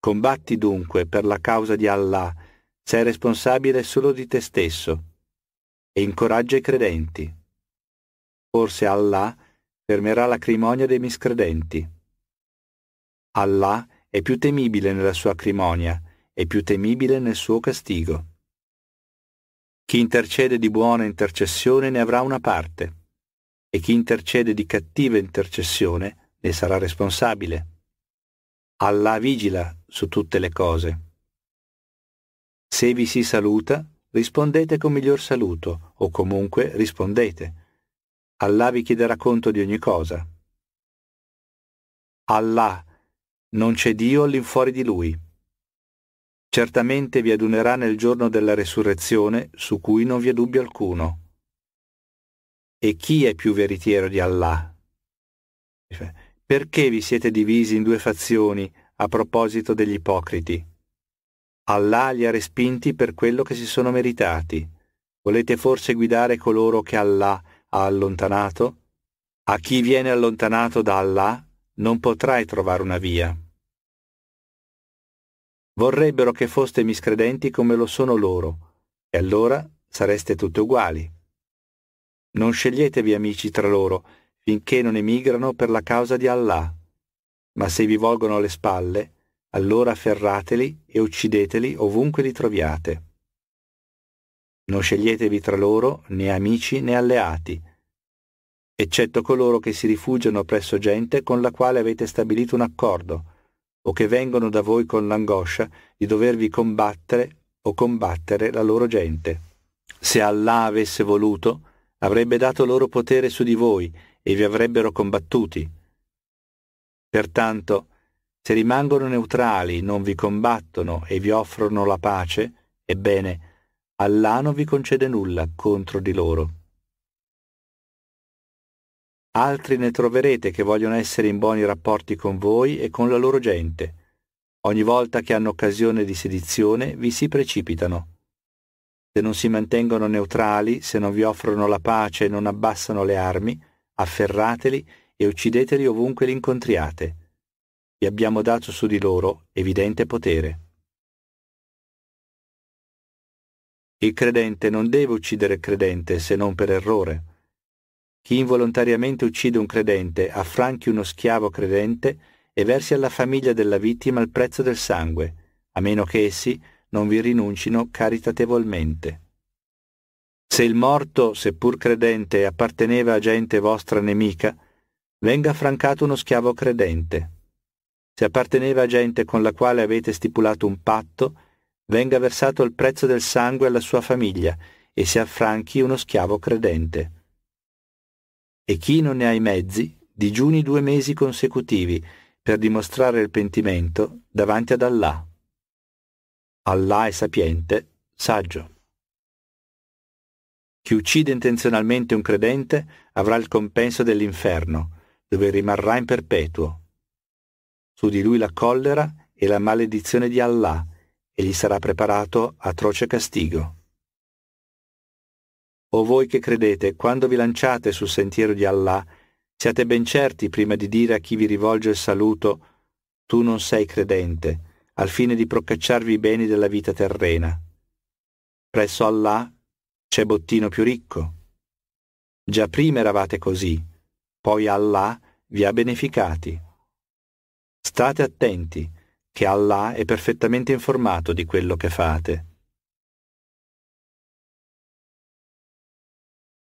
Combatti dunque per la causa di Allah, sei responsabile solo di te stesso, e incoraggia i credenti. Forse Allah fermerà la crimonia dei miscredenti. Allah è più temibile nella sua acrimonia e più temibile nel suo castigo. Chi intercede di buona intercessione ne avrà una parte, e chi intercede di cattiva intercessione ne sarà responsabile. Allah vigila su tutte le cose. Se vi si saluta, rispondete con miglior saluto, o comunque rispondete. Allah vi chiederà conto di ogni cosa. Allah non c'è Dio all'infuori di lui. Certamente vi adunerà nel giorno della resurrezione, su cui non vi è dubbio alcuno. E chi è più veritiero di Allah? Perché vi siete divisi in due fazioni a proposito degli ipocriti? Allah li ha respinti per quello che si sono meritati. Volete forse guidare coloro che Allah ha allontanato? A chi viene allontanato da Allah non potrai trovare una via. Vorrebbero che foste miscredenti come lo sono loro, e allora sareste tutte uguali. Non sceglietevi amici tra loro, finché non emigrano per la causa di Allah. Ma se vi volgono le spalle, allora afferrateli e uccideteli ovunque li troviate. Non sceglietevi tra loro né amici né alleati, eccetto coloro che si rifugiano presso gente con la quale avete stabilito un accordo, o che vengono da voi con l'angoscia di dovervi combattere o combattere la loro gente. Se Allah avesse voluto, avrebbe dato loro potere su di voi e vi avrebbero combattuti. Pertanto, se rimangono neutrali, non vi combattono e vi offrono la pace, ebbene, Allah non vi concede nulla contro di loro. Altri ne troverete che vogliono essere in buoni rapporti con voi e con la loro gente. Ogni volta che hanno occasione di sedizione vi si precipitano. Se non si mantengono neutrali, se non vi offrono la pace e non abbassano le armi, afferrateli e uccideteli ovunque li incontriate. Vi abbiamo dato su di loro evidente potere. Il credente non deve uccidere il credente se non per errore chi involontariamente uccide un credente, affranchi uno schiavo credente e versi alla famiglia della vittima il prezzo del sangue, a meno che essi non vi rinuncino caritatevolmente. Se il morto, seppur credente, apparteneva a gente vostra nemica, venga affrancato uno schiavo credente. Se apparteneva a gente con la quale avete stipulato un patto, venga versato il prezzo del sangue alla sua famiglia e si affranchi uno schiavo credente e chi non ne ha i mezzi digiuni due mesi consecutivi per dimostrare il pentimento davanti ad Allah. Allah è sapiente, saggio. Chi uccide intenzionalmente un credente avrà il compenso dell'inferno, dove rimarrà in perpetuo. Su di lui la collera e la maledizione di Allah, e gli sarà preparato atroce castigo. O voi che credete, quando vi lanciate sul sentiero di Allah, siate ben certi prima di dire a chi vi rivolge il saluto, tu non sei credente, al fine di procacciarvi i beni della vita terrena. Presso Allah c'è bottino più ricco. Già prima eravate così, poi Allah vi ha beneficati. State attenti, che Allah è perfettamente informato di quello che fate.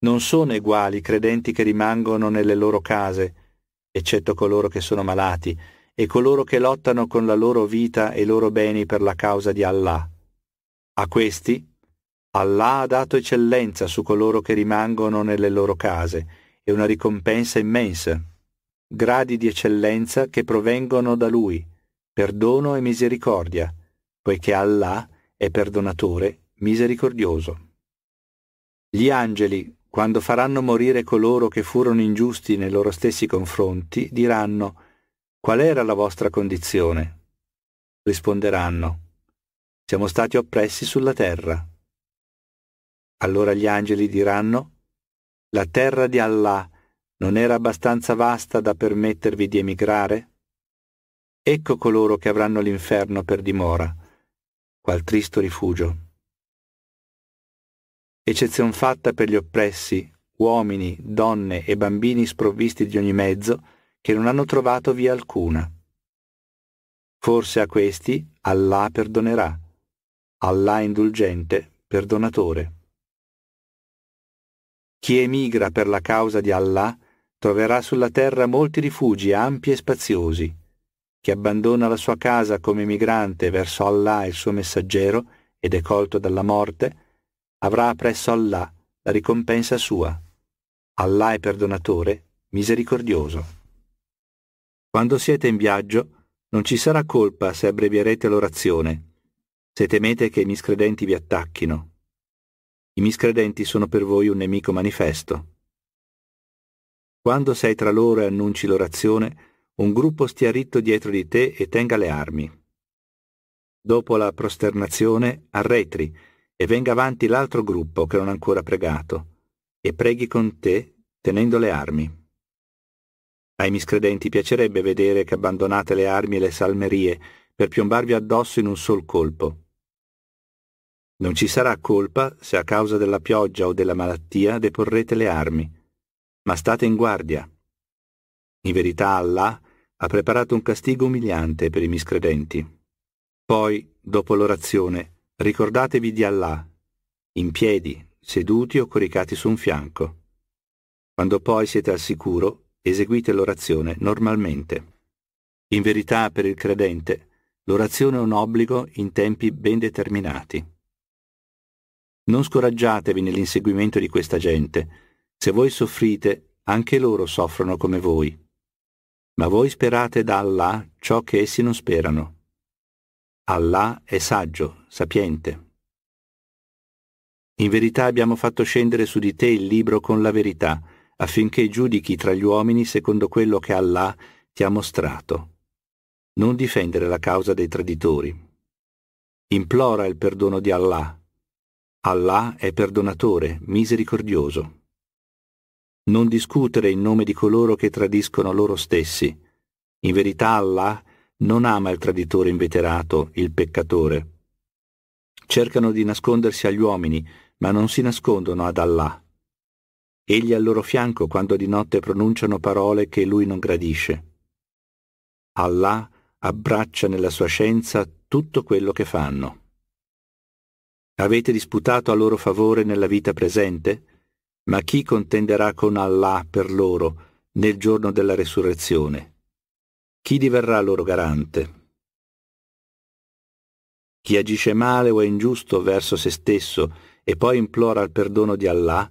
Non sono uguali i credenti che rimangono nelle loro case, eccetto coloro che sono malati, e coloro che lottano con la loro vita e i loro beni per la causa di Allah. A questi Allah ha dato eccellenza su coloro che rimangono nelle loro case e una ricompensa immensa, gradi di eccellenza che provengono da Lui, perdono e misericordia, poiché Allah è perdonatore misericordioso. Gli angeli, quando faranno morire coloro che furono ingiusti nei loro stessi confronti, diranno Qual era la vostra condizione? Risponderanno Siamo stati oppressi sulla terra. Allora gli angeli diranno La terra di Allah non era abbastanza vasta da permettervi di emigrare? Ecco coloro che avranno l'inferno per dimora, qual tristo rifugio eccezion fatta per gli oppressi, uomini, donne e bambini sprovvisti di ogni mezzo, che non hanno trovato via alcuna. Forse a questi Allah perdonerà, Allah indulgente, perdonatore. Chi emigra per la causa di Allah troverà sulla terra molti rifugi ampi e spaziosi. Chi abbandona la sua casa come emigrante verso Allah e il suo messaggero ed è colto dalla morte, avrà presso Allah la ricompensa sua. Allah è perdonatore, misericordioso. Quando siete in viaggio, non ci sarà colpa se abbrevierete l'orazione, se temete che i miscredenti vi attacchino. I miscredenti sono per voi un nemico manifesto. Quando sei tra loro e annunci l'orazione, un gruppo stia ritto dietro di te e tenga le armi. Dopo la prosternazione, arretri, e venga avanti l'altro gruppo che non ha ancora pregato, e preghi con te tenendo le armi. Ai miscredenti piacerebbe vedere che abbandonate le armi e le salmerie per piombarvi addosso in un sol colpo. Non ci sarà colpa se a causa della pioggia o della malattia deporrete le armi, ma state in guardia. In verità Allah ha preparato un castigo umiliante per i miscredenti. Poi, dopo l'orazione, Ricordatevi di Allah, in piedi, seduti o coricati su un fianco. Quando poi siete al sicuro, eseguite l'orazione normalmente. In verità, per il credente, l'orazione è un obbligo in tempi ben determinati. Non scoraggiatevi nell'inseguimento di questa gente. Se voi soffrite, anche loro soffrono come voi. Ma voi sperate da Allah ciò che essi non sperano. Allah è saggio sapiente. In verità abbiamo fatto scendere su di te il libro con la verità, affinché giudichi tra gli uomini secondo quello che Allah ti ha mostrato. Non difendere la causa dei traditori. Implora il perdono di Allah. Allah è perdonatore, misericordioso. Non discutere in nome di coloro che tradiscono loro stessi. In verità Allah non ama il traditore inveterato, il peccatore cercano di nascondersi agli uomini, ma non si nascondono ad Allah. Egli è al loro fianco quando di notte pronunciano parole che lui non gradisce. Allah abbraccia nella sua scienza tutto quello che fanno. Avete disputato a loro favore nella vita presente? Ma chi contenderà con Allah per loro nel giorno della resurrezione? Chi diverrà loro garante? Chi agisce male o è ingiusto verso se stesso e poi implora il perdono di Allah,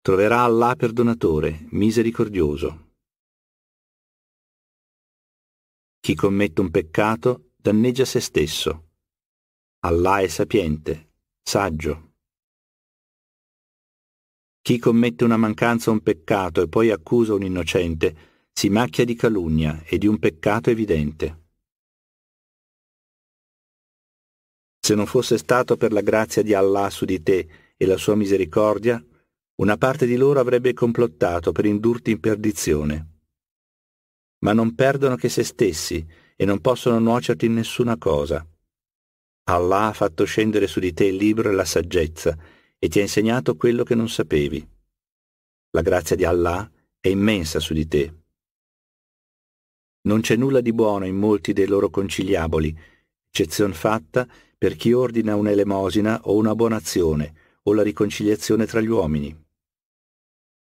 troverà Allah perdonatore, misericordioso. Chi commette un peccato danneggia se stesso. Allah è sapiente, saggio. Chi commette una mancanza o un peccato e poi accusa un innocente, si macchia di calunnia e di un peccato evidente. Se non fosse stato per la grazia di Allah su di te e la sua misericordia, una parte di loro avrebbe complottato per indurti in perdizione. Ma non perdono che se stessi e non possono nuocerti in nessuna cosa. Allah ha fatto scendere su di te il libro e la saggezza e ti ha insegnato quello che non sapevi. La grazia di Allah è immensa su di te. Non c'è nulla di buono in molti dei loro conciliaboli, eccezion fatta per chi ordina un'elemosina o una buonazione o la riconciliazione tra gli uomini.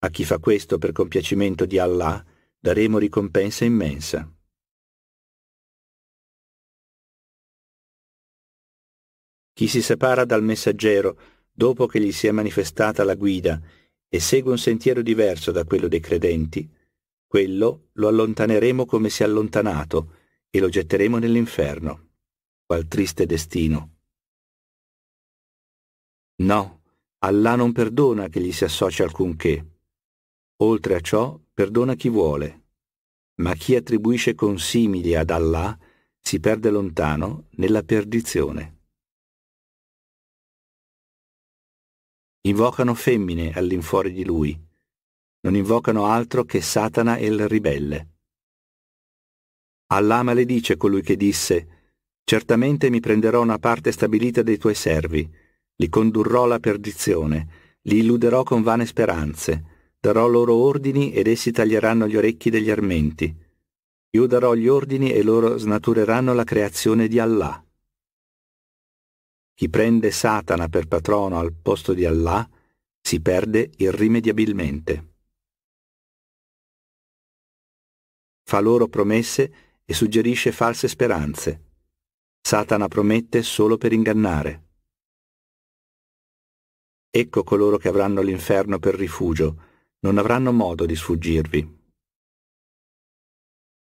A chi fa questo per compiacimento di Allah daremo ricompensa immensa. Chi si separa dal messaggero dopo che gli si è manifestata la guida e segue un sentiero diverso da quello dei credenti, quello lo allontaneremo come si è allontanato e lo getteremo nell'inferno qual triste destino. No, Allah non perdona che gli si associa alcunché. Oltre a ciò, perdona chi vuole. Ma chi attribuisce consimili ad Allah si perde lontano nella perdizione. Invocano femmine all'infuori di lui. Non invocano altro che Satana e il ribelle. Allah maledice colui che disse Certamente mi prenderò una parte stabilita dei tuoi servi, li condurrò alla perdizione, li illuderò con vane speranze, darò loro ordini ed essi taglieranno gli orecchi degli armenti. Io darò gli ordini e loro snatureranno la creazione di Allah. Chi prende Satana per patrono al posto di Allah si perde irrimediabilmente. Fa loro promesse e suggerisce false speranze Satana promette solo per ingannare. Ecco coloro che avranno l'inferno per rifugio, non avranno modo di sfuggirvi.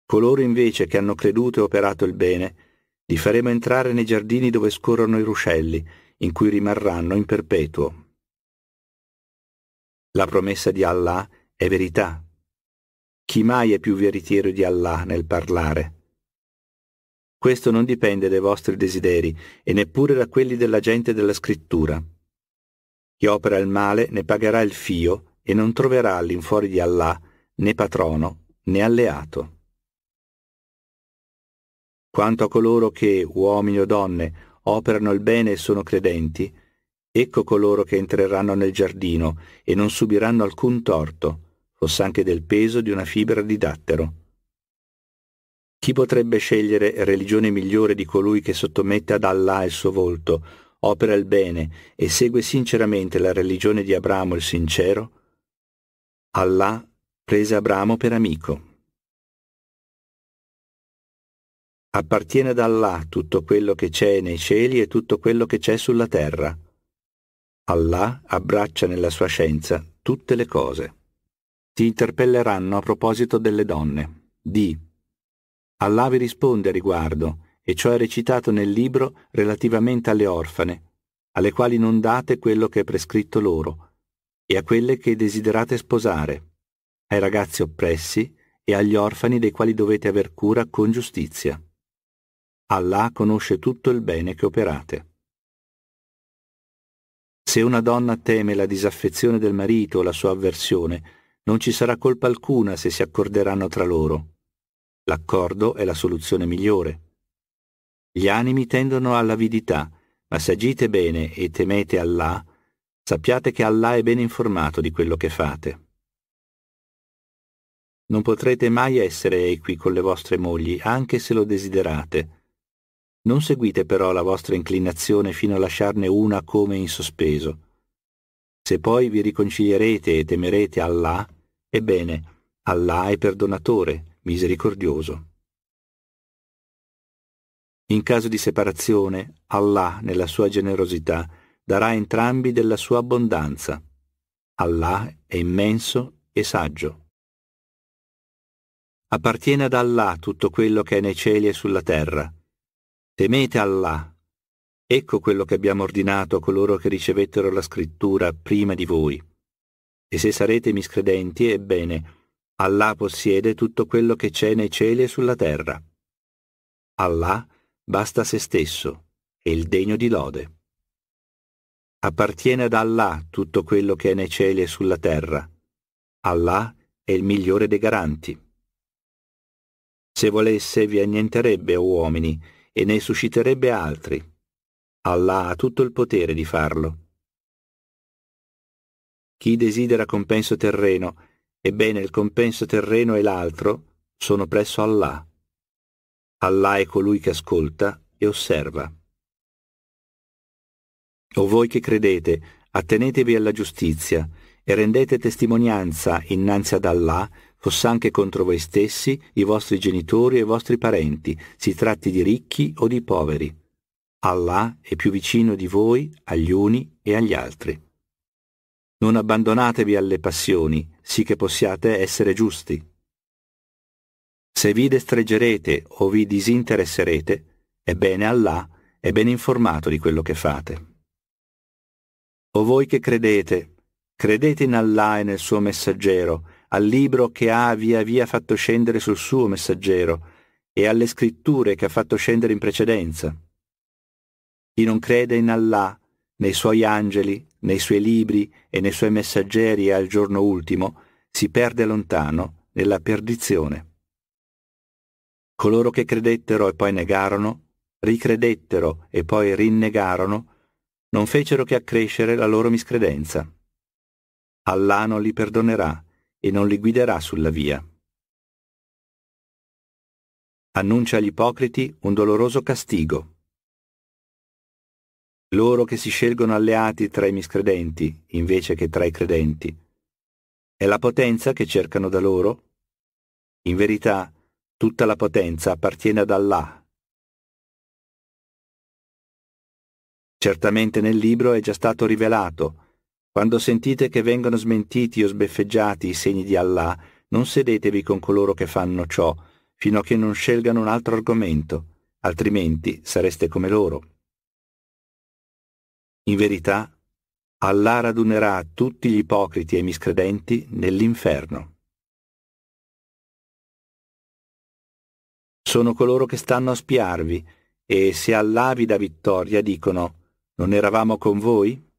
Coloro invece che hanno creduto e operato il bene, li faremo entrare nei giardini dove scorrono i ruscelli, in cui rimarranno in perpetuo. La promessa di Allah è verità. Chi mai è più veritiero di Allah nel parlare? Questo non dipende dai vostri desideri e neppure da quelli della gente della scrittura. Chi opera il male ne pagherà il fio e non troverà all'infuori di Allah né patrono né alleato. Quanto a coloro che, uomini o donne, operano il bene e sono credenti, ecco coloro che entreranno nel giardino e non subiranno alcun torto, fosse anche del peso di una fibra di dattero chi potrebbe scegliere religione migliore di colui che sottomette ad Allah il suo volto, opera il bene e segue sinceramente la religione di Abramo il sincero? Allah prese Abramo per amico. Appartiene ad Allah tutto quello che c'è nei cieli e tutto quello che c'è sulla terra. Allah abbraccia nella sua scienza tutte le cose. Ti interpelleranno a proposito delle donne. Di Allah vi risponde a riguardo, e ciò è recitato nel libro relativamente alle orfane, alle quali non date quello che è prescritto loro, e a quelle che desiderate sposare, ai ragazzi oppressi e agli orfani dei quali dovete aver cura con giustizia. Allah conosce tutto il bene che operate. Se una donna teme la disaffezione del marito o la sua avversione, non ci sarà colpa alcuna se si accorderanno tra loro. L'accordo è la soluzione migliore. Gli animi tendono all'avidità, ma se agite bene e temete Allah, sappiate che Allah è ben informato di quello che fate. Non potrete mai essere equi con le vostre mogli, anche se lo desiderate. Non seguite però la vostra inclinazione fino a lasciarne una come in sospeso. Se poi vi riconcilierete e temerete Allah, ebbene, Allah è perdonatore, misericordioso. In caso di separazione, Allah, nella sua generosità, darà a entrambi della sua abbondanza. Allah è immenso e saggio. Appartiene ad Allah tutto quello che è nei cieli e sulla terra. Temete Allah. Ecco quello che abbiamo ordinato a coloro che ricevettero la scrittura prima di voi. E se sarete miscredenti, ebbene, Allah possiede tutto quello che c'è nei cieli e sulla terra. Allah basta se stesso, è il degno di lode. Appartiene ad Allah tutto quello che è nei cieli e sulla terra. Allah è il migliore dei garanti. Se volesse vi annienterebbe o uomini e ne susciterebbe altri. Allah ha tutto il potere di farlo. Chi desidera compenso terreno Ebbene il compenso terreno e l'altro sono presso Allah. Allah è colui che ascolta e osserva. O voi che credete, attenetevi alla giustizia e rendete testimonianza innanzi ad Allah, fosse anche contro voi stessi, i vostri genitori e i vostri parenti, si tratti di ricchi o di poveri. Allah è più vicino di voi agli uni e agli altri. Non abbandonatevi alle passioni, sì che possiate essere giusti. Se vi destreggerete o vi disinteresserete, è bene Allah è ben informato di quello che fate. O voi che credete, credete in Allah e nel suo messaggero, al libro che ha via via fatto scendere sul suo messaggero e alle scritture che ha fatto scendere in precedenza. Chi non crede in Allah, nei suoi angeli, nei suoi libri e nei suoi messaggeri al giorno ultimo, si perde lontano nella perdizione. Coloro che credettero e poi negarono, ricredettero e poi rinnegarono, non fecero che accrescere la loro miscredenza. Allah non li perdonerà e non li guiderà sulla via. Annuncia agli ipocriti un doloroso castigo loro che si scelgono alleati tra i miscredenti invece che tra i credenti. È la potenza che cercano da loro? In verità, tutta la potenza appartiene ad Allah. Certamente nel libro è già stato rivelato, quando sentite che vengono smentiti o sbeffeggiati i segni di Allah, non sedetevi con coloro che fanno ciò, fino a che non scelgano un altro argomento, altrimenti sareste come loro. In verità, Allah radunerà tutti gli ipocriti e miscredenti nell'inferno. Sono coloro che stanno a spiarvi e se Allah vi dà vittoria dicono non eravamo con voi?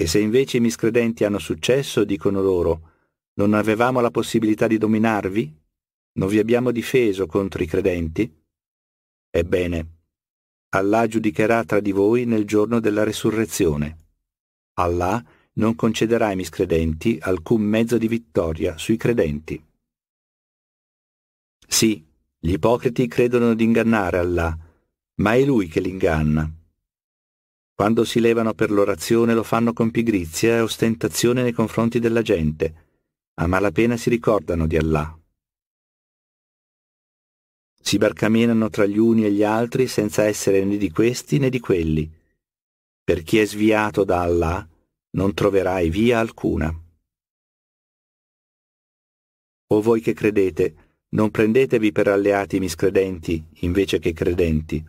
E se invece i miscredenti hanno successo dicono loro non avevamo la possibilità di dominarvi? Non vi abbiamo difeso contro i credenti? Ebbene, Allah giudicherà tra di voi nel giorno della resurrezione. Allah non concederà ai miscredenti alcun mezzo di vittoria sui credenti. Sì, gli ipocriti credono di ingannare Allah, ma è Lui che li inganna. Quando si levano per l'orazione lo fanno con pigrizia e ostentazione nei confronti della gente. A malapena si ricordano di Allah si barcamenano tra gli uni e gli altri senza essere né di questi né di quelli. Per chi è sviato da Allah non troverai via alcuna. O voi che credete, non prendetevi per alleati miscredenti invece che credenti.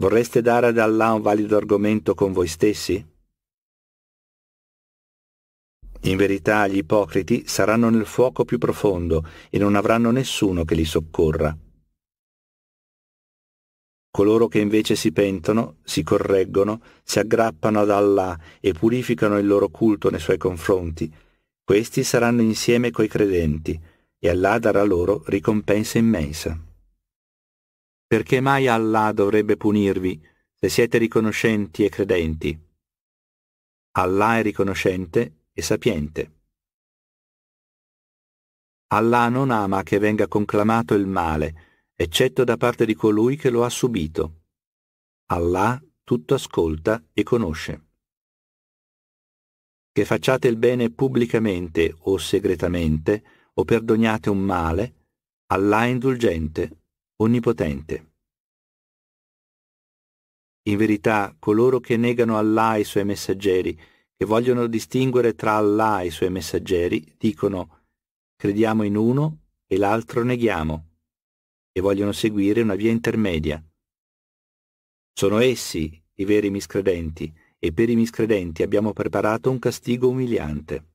Vorreste dare ad Allah un valido argomento con voi stessi? In verità gli ipocriti saranno nel fuoco più profondo e non avranno nessuno che li soccorra. Coloro che invece si pentono, si correggono, si aggrappano ad Allah e purificano il loro culto nei suoi confronti, questi saranno insieme coi credenti, e Allah darà loro ricompensa immensa. Perché mai Allah dovrebbe punirvi se siete riconoscenti e credenti? Allah è riconoscente e sapiente. Allah non ama che venga conclamato il male, eccetto da parte di colui che lo ha subito. Allah tutto ascolta e conosce. Che facciate il bene pubblicamente o segretamente, o perdoniate un male, Allah è indulgente, onnipotente. In verità, coloro che negano Allah e i suoi messaggeri, che vogliono distinguere tra Allah e i suoi messaggeri, dicono crediamo in uno e l'altro neghiamo e vogliono seguire una via intermedia. Sono essi i veri miscredenti e per i miscredenti abbiamo preparato un castigo umiliante.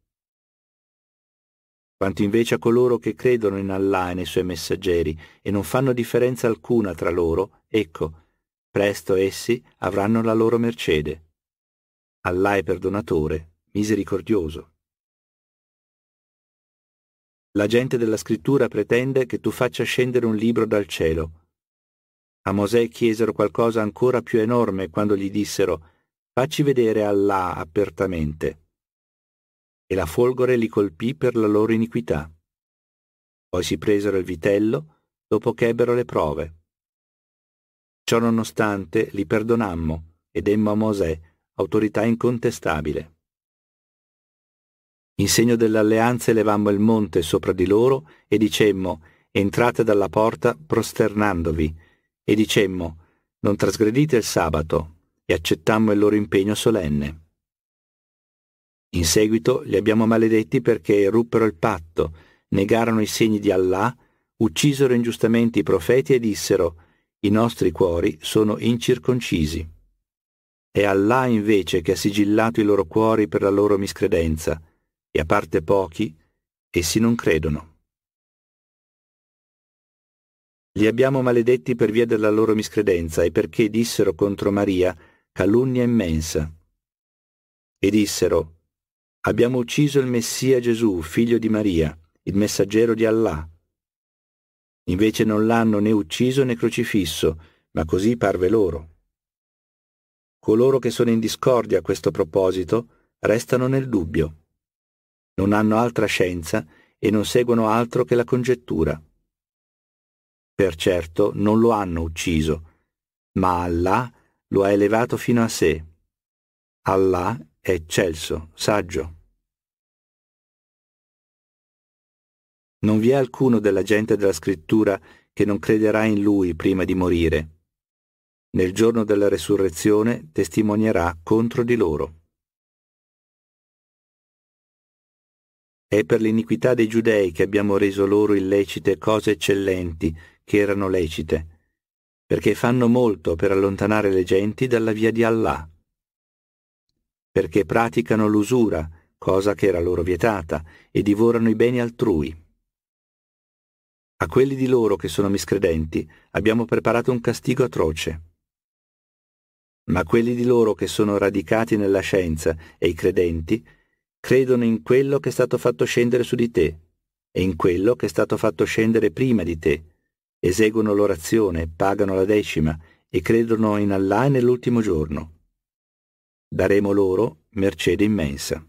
Quanto invece a coloro che credono in Allah e nei suoi messaggeri e non fanno differenza alcuna tra loro, ecco, presto essi avranno la loro mercede. Allah è perdonatore, misericordioso. La gente della scrittura pretende che tu faccia scendere un libro dal cielo. A Mosè chiesero qualcosa ancora più enorme quando gli dissero Facci vedere Allah apertamente. E la folgore li colpì per la loro iniquità. Poi si presero il vitello dopo che ebbero le prove. Ciò nonostante li perdonammo e demmo a Mosè autorità incontestabile. In segno dell'alleanza levammo il monte sopra di loro e dicemmo, entrate dalla porta prosternandovi, e dicemmo, non trasgredite il sabato, e accettammo il loro impegno solenne. In seguito li abbiamo maledetti perché ruppero il patto, negarono i segni di Allah, uccisero ingiustamente i profeti e dissero, i nostri cuori sono incirconcisi. È Allah invece che ha sigillato i loro cuori per la loro miscredenza, e a parte pochi, essi non credono. Li abbiamo maledetti per via della loro miscredenza e perché dissero contro Maria calunnia immensa. E dissero, abbiamo ucciso il Messia Gesù, figlio di Maria, il messaggero di Allah. Invece non l'hanno né ucciso né crocifisso, ma così parve loro. Coloro che sono in discordia a questo proposito restano nel dubbio non hanno altra scienza e non seguono altro che la congettura. Per certo non lo hanno ucciso, ma Allah lo ha elevato fino a sé. Allah è eccelso, saggio. Non vi è alcuno della gente della scrittura che non crederà in lui prima di morire. Nel giorno della resurrezione testimonierà contro di loro. È per l'iniquità dei giudei che abbiamo reso loro illecite cose eccellenti, che erano lecite, perché fanno molto per allontanare le genti dalla via di Allah, perché praticano l'usura, cosa che era loro vietata, e divorano i beni altrui. A quelli di loro che sono miscredenti abbiamo preparato un castigo atroce. Ma quelli di loro che sono radicati nella scienza e i credenti, credono in quello che è stato fatto scendere su di te e in quello che è stato fatto scendere prima di te, eseguono l'orazione, pagano la decima e credono in Allah nell'ultimo giorno. Daremo loro mercede immensa.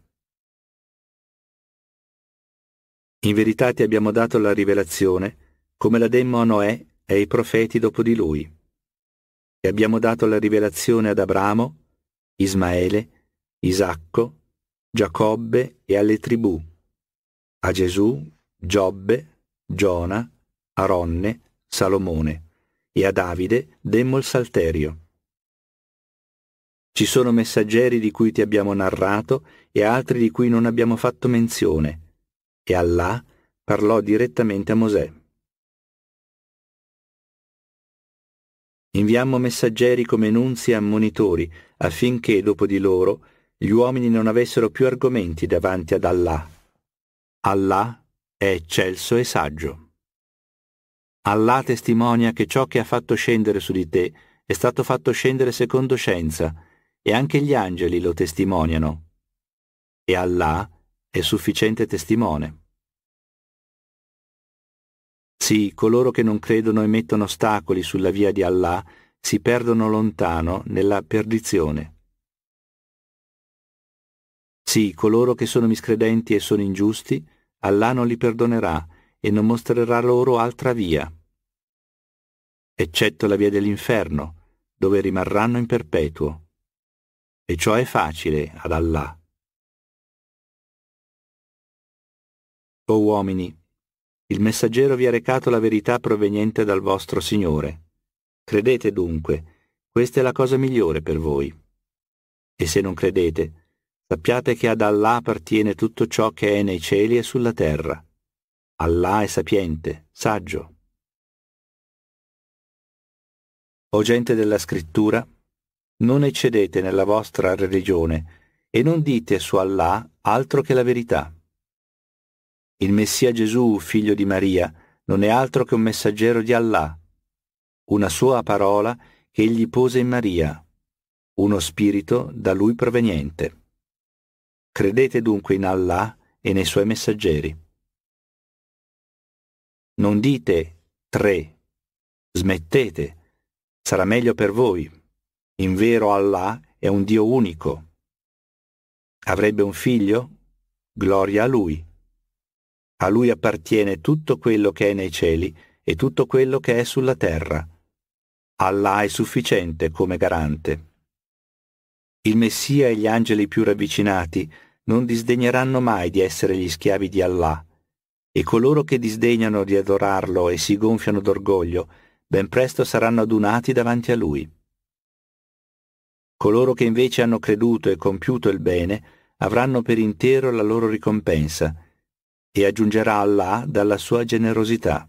In verità ti abbiamo dato la rivelazione come la demmo a Noè e ai profeti dopo di lui. E abbiamo dato la rivelazione ad Abramo, Ismaele, Isacco Giacobbe e alle tribù, a Gesù, Giobbe, Giona, Aronne, Salomone e a Davide demmo il salterio. Ci sono messaggeri di cui ti abbiamo narrato e altri di cui non abbiamo fatto menzione, e Allah parlò direttamente a Mosè. Inviammo messaggeri come nunzi e ammonitori affinché dopo di loro gli uomini non avessero più argomenti davanti ad Allah. Allah è eccelso e saggio. Allah testimonia che ciò che ha fatto scendere su di te è stato fatto scendere secondo scienza, e anche gli angeli lo testimoniano. E Allah è sufficiente testimone. Sì, coloro che non credono e mettono ostacoli sulla via di Allah si perdono lontano nella perdizione. Sì, coloro che sono miscredenti e sono ingiusti, Allah non li perdonerà e non mostrerà loro altra via, eccetto la via dell'inferno, dove rimarranno in perpetuo. E ciò è facile ad Allah. O uomini, il messaggero vi ha recato la verità proveniente dal vostro Signore. Credete dunque, questa è la cosa migliore per voi. E se non credete, Sappiate che ad Allah appartiene tutto ciò che è nei cieli e sulla terra. Allah è sapiente, saggio. O gente della scrittura, non eccedete nella vostra religione e non dite su Allah altro che la verità. Il Messia Gesù, figlio di Maria, non è altro che un messaggero di Allah, una sua parola che egli pose in Maria, uno spirito da lui proveniente. Credete dunque in Allah e nei suoi messaggeri. Non dite tre, smettete, sarà meglio per voi. In vero Allah è un Dio unico. Avrebbe un figlio? Gloria a lui. A lui appartiene tutto quello che è nei cieli e tutto quello che è sulla terra. Allah è sufficiente come garante. Il Messia e gli angeli più ravvicinati non disdegneranno mai di essere gli schiavi di Allah, e coloro che disdegnano di adorarlo e si gonfiano d'orgoglio, ben presto saranno adunati davanti a lui. Coloro che invece hanno creduto e compiuto il bene avranno per intero la loro ricompensa, e aggiungerà Allah dalla sua generosità.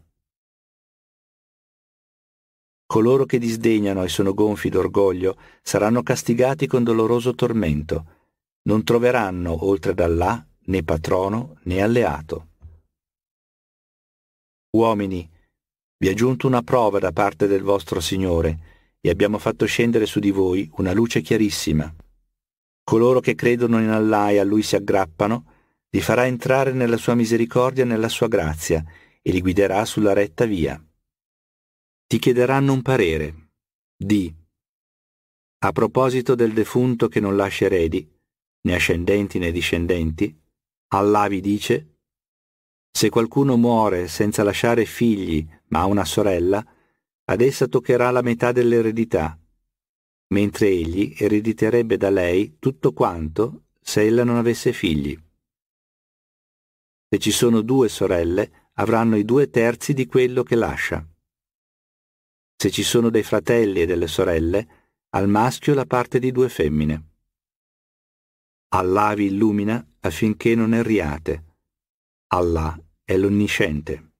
Coloro che disdegnano e sono gonfi d'orgoglio saranno castigati con doloroso tormento. Non troveranno, oltre dall'A, né patrono né alleato. Uomini, vi è giunta una prova da parte del vostro Signore, e abbiamo fatto scendere su di voi una luce chiarissima. Coloro che credono in Allah e a Lui si aggrappano, li farà entrare nella sua misericordia e nella sua grazia, e li guiderà sulla retta via ti chiederanno un parere. Di. A proposito del defunto che non lascia eredi, né ascendenti né discendenti, Allah vi dice, se qualcuno muore senza lasciare figli, ma ha una sorella, ad essa toccherà la metà dell'eredità, mentre egli erediterebbe da lei tutto quanto se ella non avesse figli. Se ci sono due sorelle, avranno i due terzi di quello che lascia. Se ci sono dei fratelli e delle sorelle, al maschio la parte di due femmine. Allah vi illumina affinché non erriate. Allah è l'onnisciente.